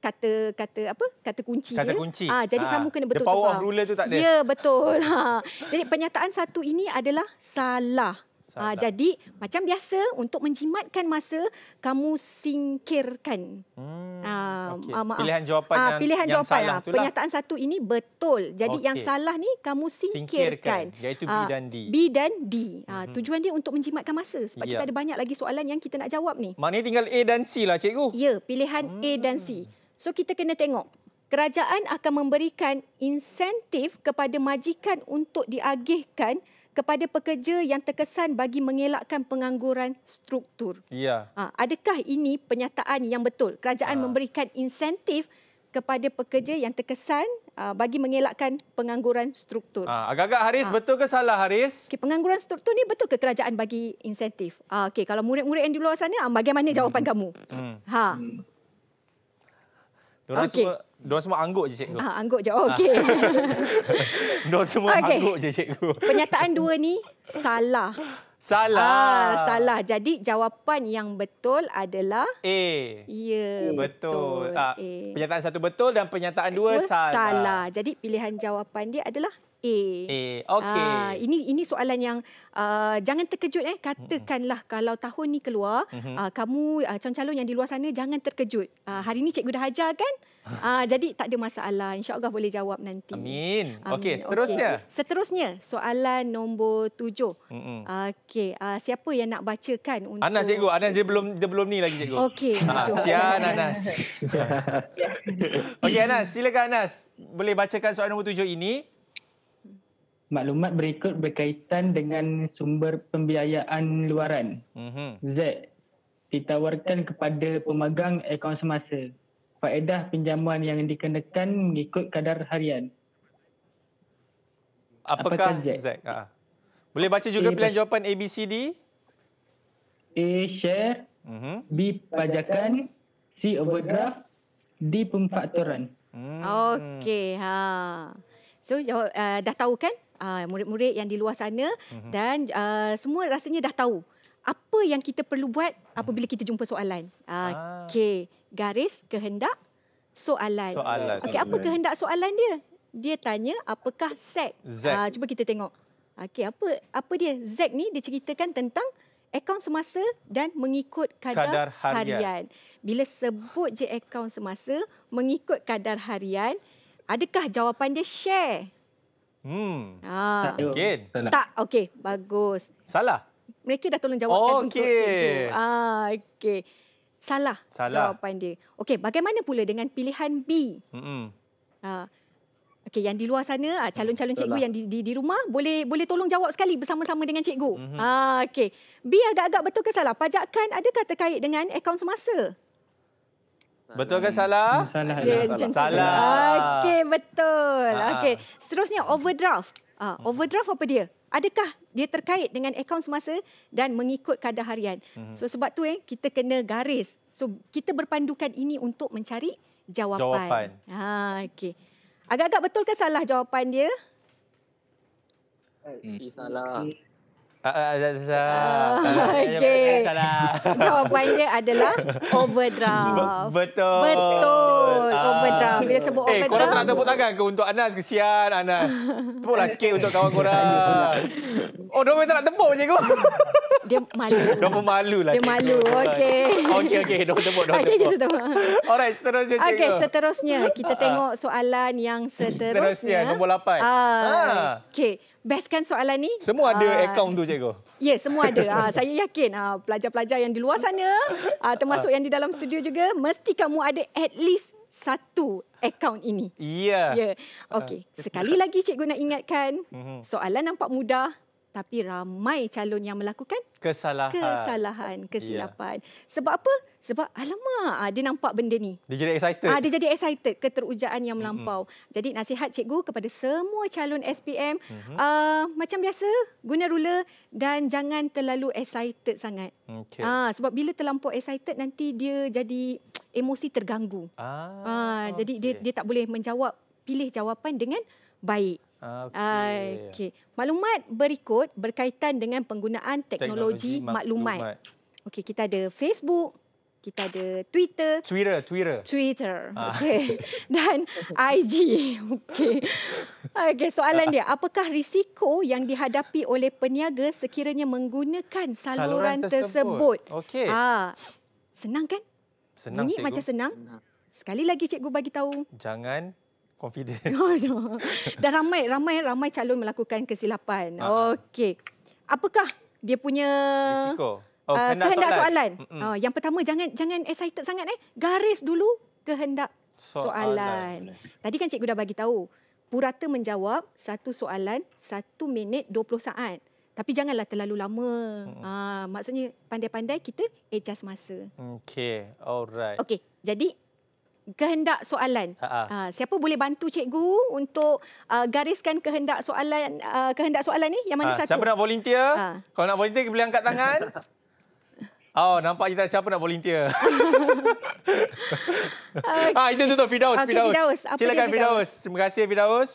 kata kata apa? Kata kunci kata Kunci. Ah jadi ha. kamu kena betul. The power of ruler tu tak ada. Ya, betul. ha. Jadi pernyataan satu ini adalah salah. Salah. Ah, jadi macam biasa untuk menjimatkan masa kamu singkirkan. Hmm. Aa, ah, okay. Pilihan jawapan Aa, ah, yang, pilihan yang jawapan salah. Itulah. Penyataan satu ini betul. Jadi okay. yang salah ni kamu singkirkan. singkirkan. Iaitu B dan D. B dan D. Aa, hmm Tujuan dia untuk menjimatkan masa. Sebab ya. kita ada banyak lagi soalan yang kita nak jawab ni. Mana tinggal A dan C lah cikgu. Ya, pilihan hmm. A dan C. So kita kena tengok. Kerajaan akan memberikan insentif kepada majikan untuk diagihkan kepada pekerja yang terkesan bagi mengelakkan pengangguran struktur. Ya. Ah, adakah ini pernyataan yang betul? Kerajaan ha. memberikan insentif kepada pekerja yang terkesan ah, bagi mengelakkan pengangguran struktur. Ha, agak-agak Haris ha. betul ke salah Haris? Okay, pengangguran struktur ni betul ke kerajaan bagi insentif? Ha, okay, kalau murid-murid yang di luar sana, bagaimana jawapan hmm. kamu? Hmm. Ha. Hmm. Okay. Semua... Diorang semua angguk je cikgu. Ah, angguk je. Ah. Oh, okey. Diorang semua okay. angguk je cikgu. Penyataan dua ni salah. Salah. Ah, salah. Jadi jawapan yang betul adalah A. Ya. Betul. betul. Ah, A. Penyataan satu betul dan penyataan dua betul. salah. Salah. Jadi pilihan jawapan dia adalah A. A. Okey. Uh, ini ini soalan yang uh, jangan terkejut eh katakanlah hmm. kalau tahun ni keluar uh, kamu uh, calon-calon yang di luar sana jangan terkejut. Uh, hari ni cikgu dah ajar kan? Uh, jadi tak ada masalah. Insya Allah boleh jawab nanti. Amin. Amin. Okey, seterusnya. Okay. Seterusnya, soalan nombor tujuh. Okey, uh, siapa yang nak bacakan? Untuk... Anas, cikgu. Anas dia belum dia belum ni lagi, cikgu. Okey. Sian, Anas. Okey, Anas. Silakan, Anas. Boleh bacakan soalan nombor tujuh ini maklumat berikut berkaitan dengan sumber pembiayaan luaran. Uh-huh. Z. Ditawarkan kepada pemegang akaun semasa. Faedah pinjaman yang dikenakan mengikut kadar harian. Apakah, Apakah Z? Z? Ha. Boleh baca juga A, eh, pilihan jawapan A, B, C, D. A. Share. Uh-huh. B. Pajakan. C. Overdraft. D. Pemfaktoran. Hmm. Okey. Ha. So, uh, dah tahu kan? Ah, murid-murid yang di luar sana mm-hmm. dan uh, semua rasanya dah tahu apa yang kita perlu buat apabila kita jumpa soalan. Uh, ah. Okey, ah. garis kehendak soalan. soalan. Okey, apa kehendak soalan dia? Dia tanya apakah Zack? Uh, cuba kita tengok. Okay apa apa dia? Zack ni dia ceritakan tentang akaun semasa dan mengikut kadar, kadar harian. harian. Bila sebut je akaun semasa, mengikut kadar harian, adakah jawapan dia share? Hmm. Ah. Mungkin. Salah. Tak, Okay, bagus. Salah. Mereka dah tolong jawabkan oh, okay. untuk cikgu. Ah, okay. Salah, Salah jawapan dia. Okay. bagaimana pula dengan pilihan B? Hmm. Ah. Okey, yang di luar sana, ah, calon-calon cikgu yang di, di di rumah boleh boleh tolong jawab sekali bersama-sama dengan cikgu. Mm-hmm. Ah, okey. B agak-agak betul ke salah? Pajakan ada kata kait dengan akaun semasa? Betul ke salah? Hmm, salah. Okay, salah. salah. Okey, betul. Ah, ah. Okey. Seterusnya overdraft. Uh, overdraft apa dia? Adakah dia terkait dengan akaun semasa dan mengikut kadar harian? Hmm. So sebab tu eh kita kena garis. So kita berpandukan ini untuk mencari jawapan. jawapan. Ha okey. Agak-agak betul ke salah jawapan dia? Eh, salah. Azza. Ah, ah, ah, okey. Jawapannya adalah overdraft. Betul. Betul. Overdraft. Bila sebut eh, overdraft. Eh, kau orang tak tepuk tangan ke untuk Anas kesian Anas. Tepuklah sikit untuk kawan kau lah. oh, orang. Oh, dia tak nak tepuk je kau. Dia malu. Dia pun malu lah. Dia malu. Okey. Okey okey, dok tepuk dok tepuk. Okey, tepuk. Alright, seterusnya. Okey, seterusnya kita tengok soalan yang seterusnya. Seterusnya nombor 8. Ah. Okey best soalan ni? Semua ada uh, account tu cikgu. Ya, yeah, semua ada. Uh, saya yakin uh, pelajar-pelajar yang di luar sana uh, termasuk uh. yang di dalam studio juga mesti kamu ada at least satu akaun ini. Ya. Yeah. Ya. Yeah. Okey, sekali lagi cikgu nak ingatkan. Mhm. Soalan nampak mudah tapi ramai calon yang melakukan kesalahan, kesalahan ya. kesilapan. Yeah. Sebab apa? Sebab alamak, ah, dia nampak benda ni. Dia jadi excited. Ah, dia jadi excited keterujaan yang mhm. melampau. Mm-hmm. Jadi nasihat cikgu kepada semua calon SPM, mm-hmm. uh, ah, macam biasa, guna ruler dan jangan terlalu excited sangat. Okay. Uh, sebab bila terlampau excited, nanti dia jadi emosi terganggu. Ah, uh, okay. Jadi dia, dia tak boleh menjawab, pilih jawapan dengan baik. Okay. Ya, ya. okay. Maklumat berikut berkaitan dengan penggunaan teknologi, teknologi maklumat. maklumat. Okey, kita ada Facebook, kita ada Twitter. Twitter, Twitter. Twitter. Ah. Okay. Dan IG. Okay. Okay. soalan dia, apakah risiko yang dihadapi oleh peniaga sekiranya menggunakan saluran, saluran tersebut? tersebut? Okey. Ah. Senang kan? Senang. Ini macam senang. Sekali lagi cikgu bagi tahu. Jangan confident. Dan ramai ramai ramai calon melakukan kesilapan. Uh-huh. Okey. Apakah dia punya risiko? Oh, uh, kehendak soalan. soalan. Uh, yang pertama jangan jangan excited sangat eh. Garis dulu kehendak soalan. soalan. Tadi kan cikgu dah bagi tahu purata menjawab satu soalan satu minit 20 saat. Tapi janganlah terlalu lama. Ha, maksudnya pandai-pandai kita adjust masa. Okey, alright. Okey, jadi kehendak soalan. Ha, ha. ha, siapa boleh bantu cikgu untuk uh, gariskan kehendak soalan uh, kehendak soalan ni yang mana ha, satu? Siapa nak volunteer? Ha. Kalau nak volunteer boleh angkat tangan. Oh, nampak kita siapa nak volunteer. okay. Ha, ah, itu tu, tu Fidaus, Fidaus. Silakan Fidaus. Terima kasih Fidaus.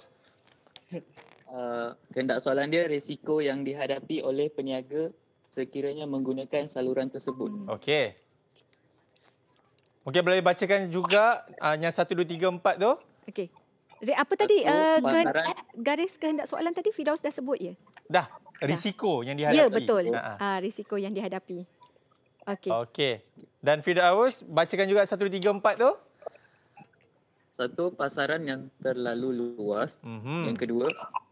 Uh, kehendak soalan dia resiko yang dihadapi oleh peniaga sekiranya menggunakan saluran tersebut. Okey. Okey, boleh bacakan juga uh, yang 1, 2, 3, 4 tu. Okey. Apa tadi uh, garis kehendak soalan tadi Fidaus dah sebut ya? Dah. Risiko dah. yang ya, dihadapi. Ya, betul. uh Uh, risiko yang dihadapi. Okey. Okey. Dan Fidaus, bacakan juga 1, 2, 3, 4 tu. Satu, pasaran yang terlalu luas. Mm-hmm. Yang kedua,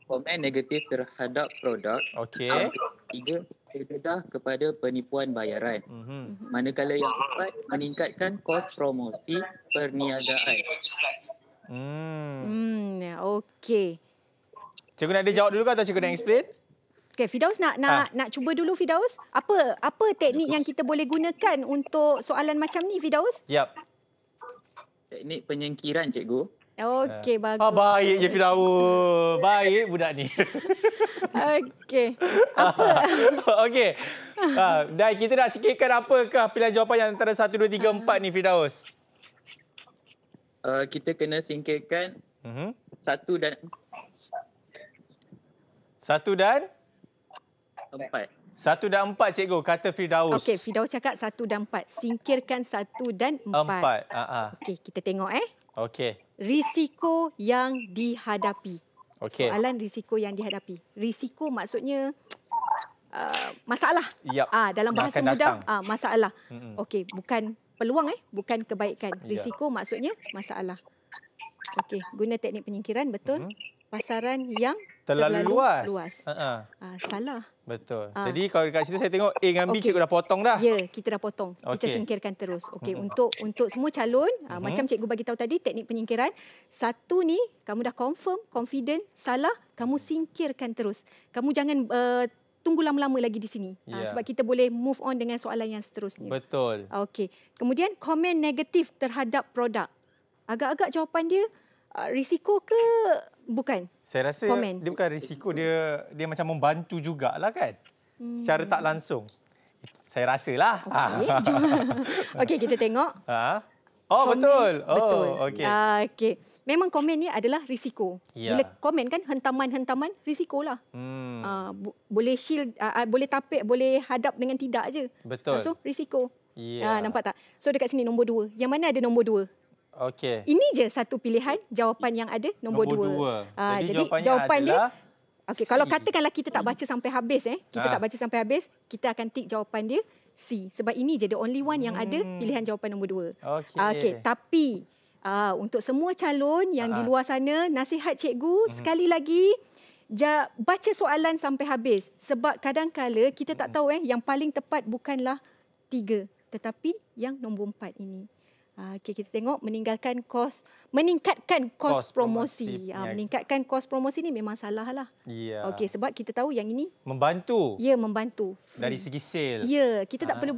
komen negatif terhadap produk. Okey. Tiga terdedah kepada penipuan bayaran. Mm-hmm. Manakala yang keempat meningkatkan kos promosi perniagaan. Hmm. Hmm, ya, okey. Cikgu nak dia jawab dulu ke atau cikgu nak explain? Okay, Fidaus nak nak ha. nak cuba dulu Fidaus. Apa apa teknik yang kita boleh gunakan untuk soalan macam ni Fidaus? Yap. Teknik penyingkiran cikgu. Okey, eh. bagus. Ha, baik je Firawa. Baik budak ni. Okey. Apa? Okey. Ha, dan kita nak sikitkan apakah pilihan jawapan yang antara 1, 2, 3, 4 ni Firdaus? Uh, kita kena singkirkan uh mhm. -huh. satu dan satu dan empat. Satu dan empat, cikgu. Kata Firdaus. Okey, Firdaus cakap satu dan empat. Singkirkan satu dan empat. empat. Uh ah, -huh. Ah. Okey, kita tengok eh. Okey risiko yang dihadapi. Okay. Soalan risiko yang dihadapi. Risiko maksudnya uh, masalah. Yep. Uh, ah, dalam bahasa mudah uh, masalah. Okey, bukan peluang eh, bukan kebaikan. Ya. Risiko yeah. maksudnya masalah. Okey, guna teknik penyingkiran betul. Mm-hmm. Pasaran yang terlalu, terlalu luas. luas. Uh-huh. Uh, salah. Betul. Ha. Jadi kalau dekat situ saya tengok A eh, dengan B okay. cikgu dah potong dah. Ya, kita dah potong. Okay. Kita singkirkan terus. Okey, hmm. untuk untuk semua calon, uh-huh. macam cikgu bagi tahu tadi teknik penyingkiran, satu ni kamu dah confirm, confident, salah, kamu singkirkan terus. Kamu jangan uh, Tunggu lama-lama lagi di sini yeah. ha, ya. sebab kita boleh move on dengan soalan yang seterusnya. Betul. Okey. Kemudian komen negatif terhadap produk. Agak-agak jawapan dia ah, risiko ke Bukan. Saya rasa Comment. dia bukan risiko dia dia macam membantu jugalah kan. Hmm. Secara tak langsung. Saya rasalah. Okey, okay, kita tengok. Ha. Oh komen. betul. Oh okey. Ah okey. Memang komen ni adalah risiko. Ya. Bila komen kan hentaman-hentaman risikolah. Hmm. Ah, bu- boleh shield ah, ah boleh tapik boleh hadap dengan tidak aje. Betul. Ah, so risiko. Ya. Ah, nampak tak? So dekat sini nombor dua. Yang mana ada nombor dua? Okey. Ini je satu pilihan jawapan yang ada nombor, nombor dua. dua. Ha, jadi jadi jawapan dia Okey, kalau katakanlah kita tak baca sampai habis eh, kita ha. tak ah. baca sampai habis, kita akan tick jawapan dia C sebab ini je the only one hmm. yang ada hmm. pilihan jawapan nombor dua. Okey. Ah, okey, tapi uh, untuk semua calon yang ha. di luar sana, nasihat cikgu hmm. sekali lagi Ja, baca soalan sampai habis sebab kadang-kala kita tak hmm. tahu eh yang paling tepat bukanlah tiga tetapi yang nombor empat ini. Ah, okay, kita tengok meninggalkan kos meningkatkan kos, kos promosi. Ha, meningkatkan kos promosi ni memang salah lah. Yeah. Okay, sebab kita tahu yang ini membantu. Ya, yeah, membantu. Free. Dari segi sale. Ya, yeah, kita ha. tak ah. perlu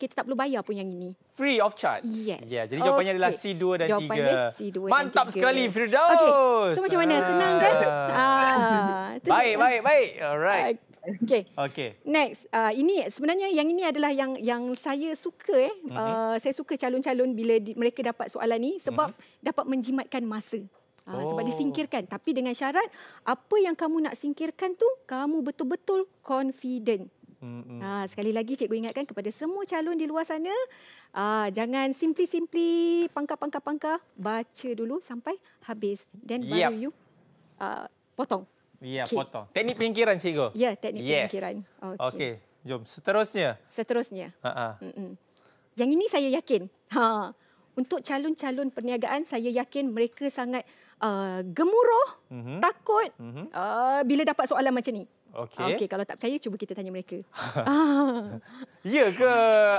kita tak perlu bayar pun yang ini. Free of charge. Yes. yeah, jadi jawapannya okay. adalah C2 dan jawapannya 3. C2 Mantap dan 3. Mantap sekali Firdaus. Okay. So macam mana? Senang kan? Ah. baik, baik, baik. Alright. Okay. Okay. Okay. Next, uh, ini sebenarnya yang ini adalah yang yang saya suka. Eh. Mm-hmm. Uh, saya suka calon-calon bila di, mereka dapat soalan ni sebab mm-hmm. dapat menjimatkan masa. Uh, oh. Sebab disingkirkan. Tapi dengan syarat apa yang kamu nak singkirkan tu kamu betul-betul confident. Mm-hmm. Uh, sekali lagi cikgu ingatkan kepada semua calon di luar sana. Uh, jangan simply-simply pangkah-pangkah-pangkah. Baca dulu sampai habis. Then yep. baru you uh, potong. Ya, okay. potong. Teknik pinggiran, cikgu. Ya, teknik yes. pinggiran. Okey. Okay. Jom, seterusnya. Seterusnya. Ha -ha. Yang ini saya yakin. Ha. Untuk calon-calon perniagaan, saya yakin mereka sangat uh, gemuruh, mm -hmm. takut mm -hmm. uh, bila dapat soalan macam ni. Okey. Okay, kalau tak percaya, cuba kita tanya mereka. Ah. ya ke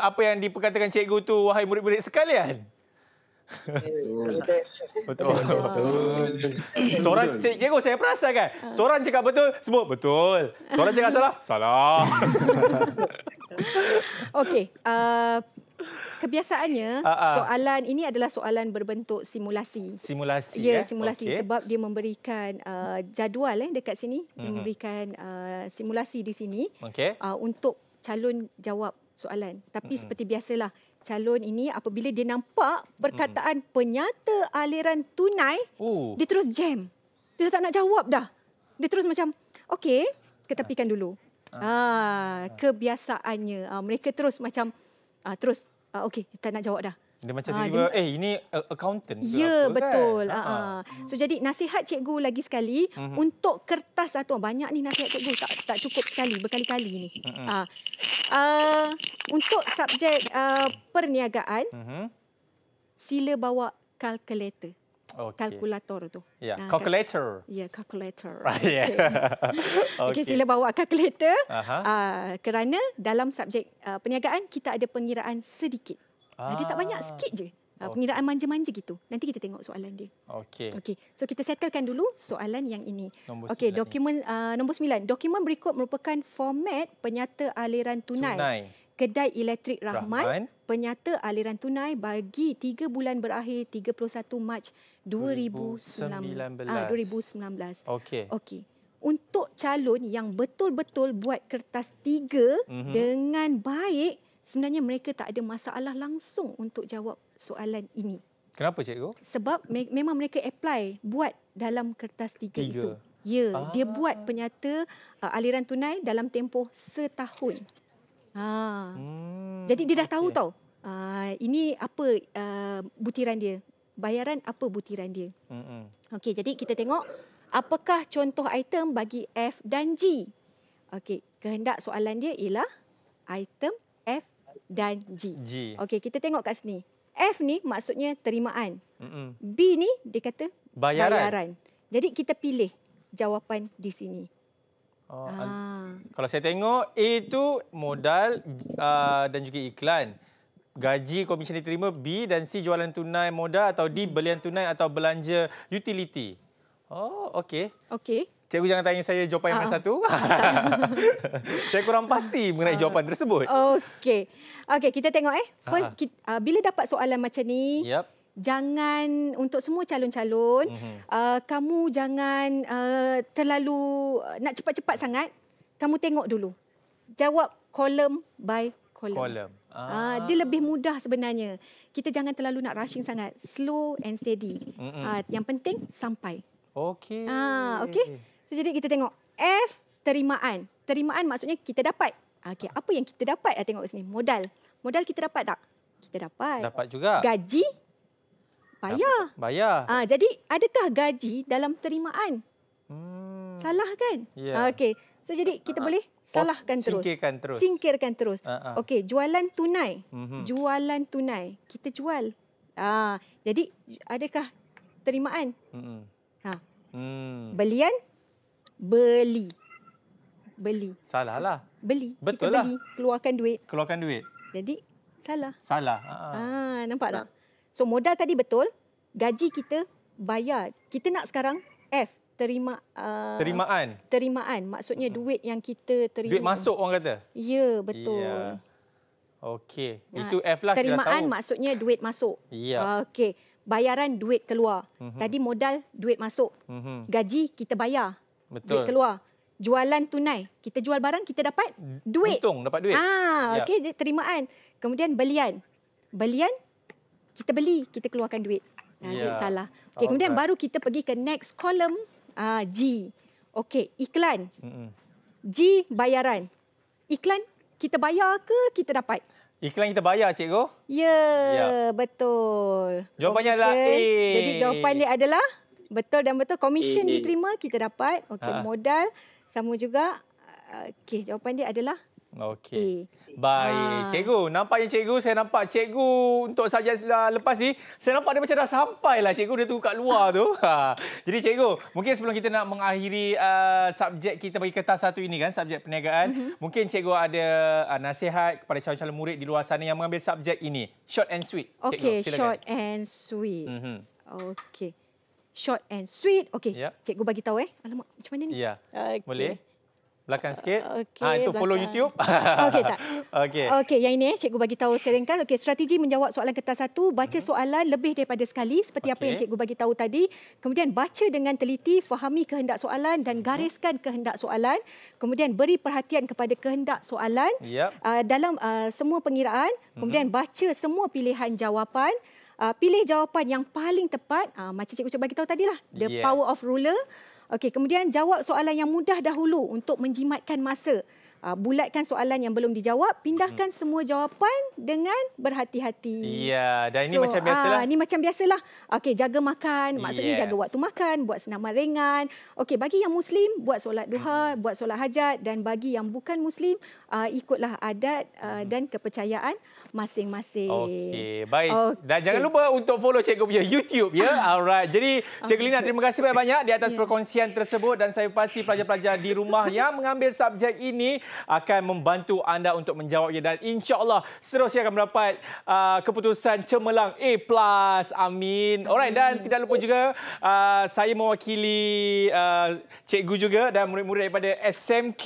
apa yang diperkatakan cikgu tu wahai murid-murid sekalian? betul. betul. Seorang cikgu saya perasa kan. Ah. Seorang cakap betul, semua betul. Seorang cakap salah, salah. Okey, uh, kebiasaannya uh, uh. soalan ini adalah soalan berbentuk simulasi. Simulasi. Ya, eh? simulasi okay. sebab dia memberikan uh, jadual eh dekat sini, mm-hmm. memberikan uh, simulasi di sini okay. uh, untuk calon jawab soalan. Tapi hmm seperti biasalah, calon ini apabila dia nampak perkataan hmm. penyata aliran tunai, oh. dia terus jam. Dia dah tak nak jawab dah. Dia terus macam, okey, ketepikan dulu. Ah, ah kebiasaannya. Ah, mereka terus macam, ah, terus, ah, okey, tak nak jawab dah. Dia macam ha, ah, tiba, dia, eh ini accountant ke Ya, apa, kan? betul. Kan? Ha, ha. So, jadi nasihat cikgu lagi sekali uh-huh. untuk kertas atau banyak ni nasihat cikgu tak tak cukup sekali berkali-kali ni. Uh-huh. Ha. Uh, untuk subjek uh, perniagaan, uh-huh. sila bawa kalkulator. Okay. Kalkulator tu. Ya, yeah. calculator. Ya, yeah, calculator. Ya. Okey. Yeah. okay, sila bawa kalkulator. Uh-huh. Uh, kerana dalam subjek uh, perniagaan kita ada pengiraan sedikit. Ah. Dia tak banyak ah. sikit je. Ah, okay. Oh. Pengiraan manja-manja gitu. Nanti kita tengok soalan dia. Okey. Okey. So kita settlekan dulu soalan yang ini. Okey, dokumen ni. Uh, ah, nombor 9. Dokumen berikut merupakan format penyata aliran tunai. tunai. Kedai Elektrik Rahman, Rahman penyata aliran tunai bagi 3 bulan berakhir 31 Mac 2019. 2019. Okey. Okey. Untuk calon yang betul-betul buat kertas tiga mm-hmm. dengan baik sebenarnya mereka tak ada masalah langsung untuk jawab soalan ini. Kenapa cikgu? Sebab me- memang mereka apply buat dalam kertas tiga, tiga. itu. Ya, ah. dia buat penyata uh, aliran tunai dalam tempoh setahun. Ha. Hmm. Jadi dia dah okay. tahu tau. Uh, ini apa uh, butiran dia? Bayaran apa butiran dia? Hmm. Okey, jadi kita tengok apakah contoh item bagi F dan G. Okey, kehendak soalan dia ialah item dan G. G. Okey, kita tengok kat sini. F ni maksudnya terimaan. Mm-mm. B ni dia kata bayaran. bayaran. Jadi kita pilih jawapan di sini. Oh, ah. Kalau saya tengok A itu modal uh, dan juga iklan. Gaji komisen diterima B dan C jualan tunai modal atau D belian tunai atau belanja utility. Oh, okey. Okey. Cikgu jangan tanya saya jawapan yang ah. satu. saya kurang pasti mengenai uh, jawapan tersebut. Okey. Okey, kita tengok eh. Ah. First, kita, uh, bila dapat soalan macam ni, yep. jangan untuk semua calon-calon, uh-huh. uh, kamu jangan uh, terlalu uh, nak cepat-cepat sangat. Kamu tengok dulu. Jawab kolom by kolom. Kolom. Uh, dia lebih mudah sebenarnya. Kita jangan terlalu nak rushing sangat. Slow and steady. Uh-huh. Uh, yang penting sampai. Okey. Ah, okey. So, jadi kita tengok F terimaan. Terimaan maksudnya kita dapat. Okey, apa yang kita dapat? Ah tengok sini. Modal. Modal kita dapat tak? Kita dapat. Dapat juga. Gaji? Bayar. Bayar. Ah jadi adakah gaji dalam terimaan? Hmm. Salah kan? Yeah. Okey. So jadi kita uh, boleh oh, salahkan terus. Singkirkan terus. Singkirkan terus. Uh, uh. Okey, jualan tunai. Mm-hmm. Jualan tunai. Kita jual. Ah jadi adakah terimaan? Hmm. Ha. Hmm. Belian beli. Beli. Salah lah. Beli. Betul lah. Keluarkan duit. Keluarkan duit. Jadi, salah. Salah. Ha-ha. Ha, ah, nampak tak? So, modal tadi betul. Gaji kita bayar. Kita nak sekarang F. Terima, uh, terimaan. Terimaan. Maksudnya duit yang kita terima. Duit masuk orang kata? Ya, betul. Ya. Okey. Nah, ya. Itu F lah terimaan kita dah tahu. maksudnya duit masuk. Ya. Okey. Bayaran duit keluar. Mm-hmm. Tadi modal duit masuk. Mm-hmm. Gaji kita bayar. Betul. Duit keluar. Jualan tunai. Kita jual barang, kita dapat duit. Untung, dapat duit. Ah, ya. Okey, terimaan. Kemudian belian. Belian, kita beli, kita keluarkan duit. Ah, ya. Duit salah. Okay, okay. Kemudian baru kita pergi ke next column, uh, G. okay iklan. G, bayaran. Iklan, kita bayar ke kita dapat? Iklan kita bayar, cikgu. Ya, ya. betul. Jawapannya adalah A. Jadi jawapan dia adalah betul dan betul komisen eh, eh. diterima kita dapat okey ha. modal sama juga uh, okey jawapan dia adalah okey baik ha. cikgu nampaknya cikgu saya nampak cikgu untuk saja lepas ni saya nampak dia macam dah sampai lah cikgu dia tunggu kat luar tu ha. jadi cikgu mungkin sebelum kita nak mengakhiri uh, subjek kita bagi kertas satu ini kan subjek perniagaan mm-hmm. mungkin cikgu ada uh, nasihat kepada calon-calon murid di luar sana yang mengambil subjek ini short and sweet okey short and sweet mm-hmm. okey short and sweet. Okey, yep. cikgu bagi tahu eh. Alamak, macam mana ni? Ya. Okay. Boleh. Belakang ah, sikit. Okay, ha, itu belakang. follow YouTube. Okey tak? Okey. Okey, yang ini eh, cikgu bagi tahu seringkan. Okey, strategi menjawab soalan kertas satu, baca mhm. soalan lebih daripada sekali seperti okay. apa yang cikgu bagi tahu tadi. Kemudian baca dengan teliti, fahami kehendak soalan dan mhm. gariskan kehendak soalan. Kemudian beri perhatian kepada kehendak soalan yep. uh, ah, dalam uh, semua pengiraan. Mhm. Kemudian baca semua pilihan jawapan uh, pilih jawapan yang paling tepat uh, macam cikgu cakap bagi tahu lah, the yes. power of ruler Okay, kemudian jawab soalan yang mudah dahulu untuk menjimatkan masa uh, bulatkan soalan yang belum dijawab pindahkan hmm. semua jawapan dengan berhati-hati ya dan ini so, macam biasalah uh, ini macam biasalah Okay, jaga makan maksudnya yes. jaga waktu makan buat senaman ringan Okay, bagi yang muslim buat solat duha hmm. buat solat hajat dan bagi yang bukan muslim uh, ikutlah adat uh, hmm. dan kepercayaan masing-masing. Okey, baik. Okay. Dan jangan lupa untuk follow Cikgu punya YouTube ya. Alright. Jadi Cikgu Lina terima kasih banyak-banyak di atas yeah. perkongsian tersebut dan saya pasti pelajar-pelajar di rumah yang mengambil subjek ini akan membantu anda untuk menjawabnya dan insya-Allah seterusnya akan mendapat uh, keputusan cemerlang A+. Plus. Amin. Alright dan tidak lupa juga uh, saya mewakili uh, cikgu juga dan murid-murid daripada SMK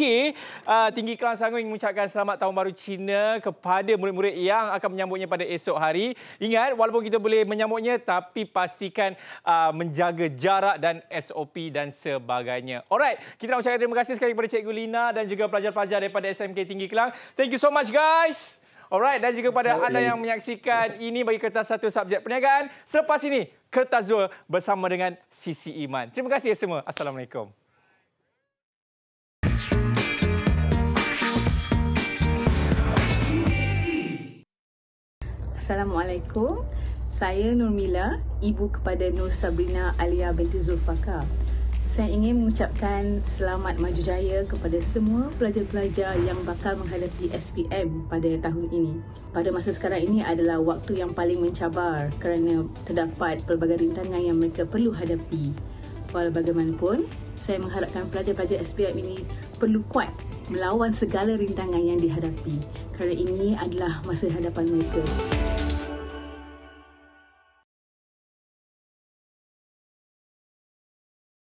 uh, Tinggi Kelang Sanggung mengucapkan selamat tahun baru Cina kepada murid-murid yang yang akan menyambutnya pada esok hari. Ingat, walaupun kita boleh menyambutnya, tapi pastikan uh, menjaga jarak dan SOP dan sebagainya. Alright, kita nak ucapkan terima kasih sekali kepada Cikgu Lina dan juga pelajar-pelajar daripada SMK Tinggi Kelang. Thank you so much guys. Alright, dan juga kepada anda yang menyaksikan ini bagi kertas satu subjek perniagaan. Selepas ini, Kertas Zul bersama dengan Sisi Iman. Terima kasih ya semua. Assalamualaikum. Assalamualaikum. Saya Nurmila, ibu kepada Nur Sabrina Alia binti Zulfaka. Saya ingin mengucapkan selamat maju jaya kepada semua pelajar-pelajar yang bakal menghadapi SPM pada tahun ini. Pada masa sekarang ini adalah waktu yang paling mencabar kerana terdapat pelbagai rintangan yang mereka perlu hadapi. Walau bagaimanapun, saya mengharapkan pelajar-pelajar SPM ini perlu kuat melawan segala rintangan yang dihadapi kerana ini adalah masa hadapan mereka.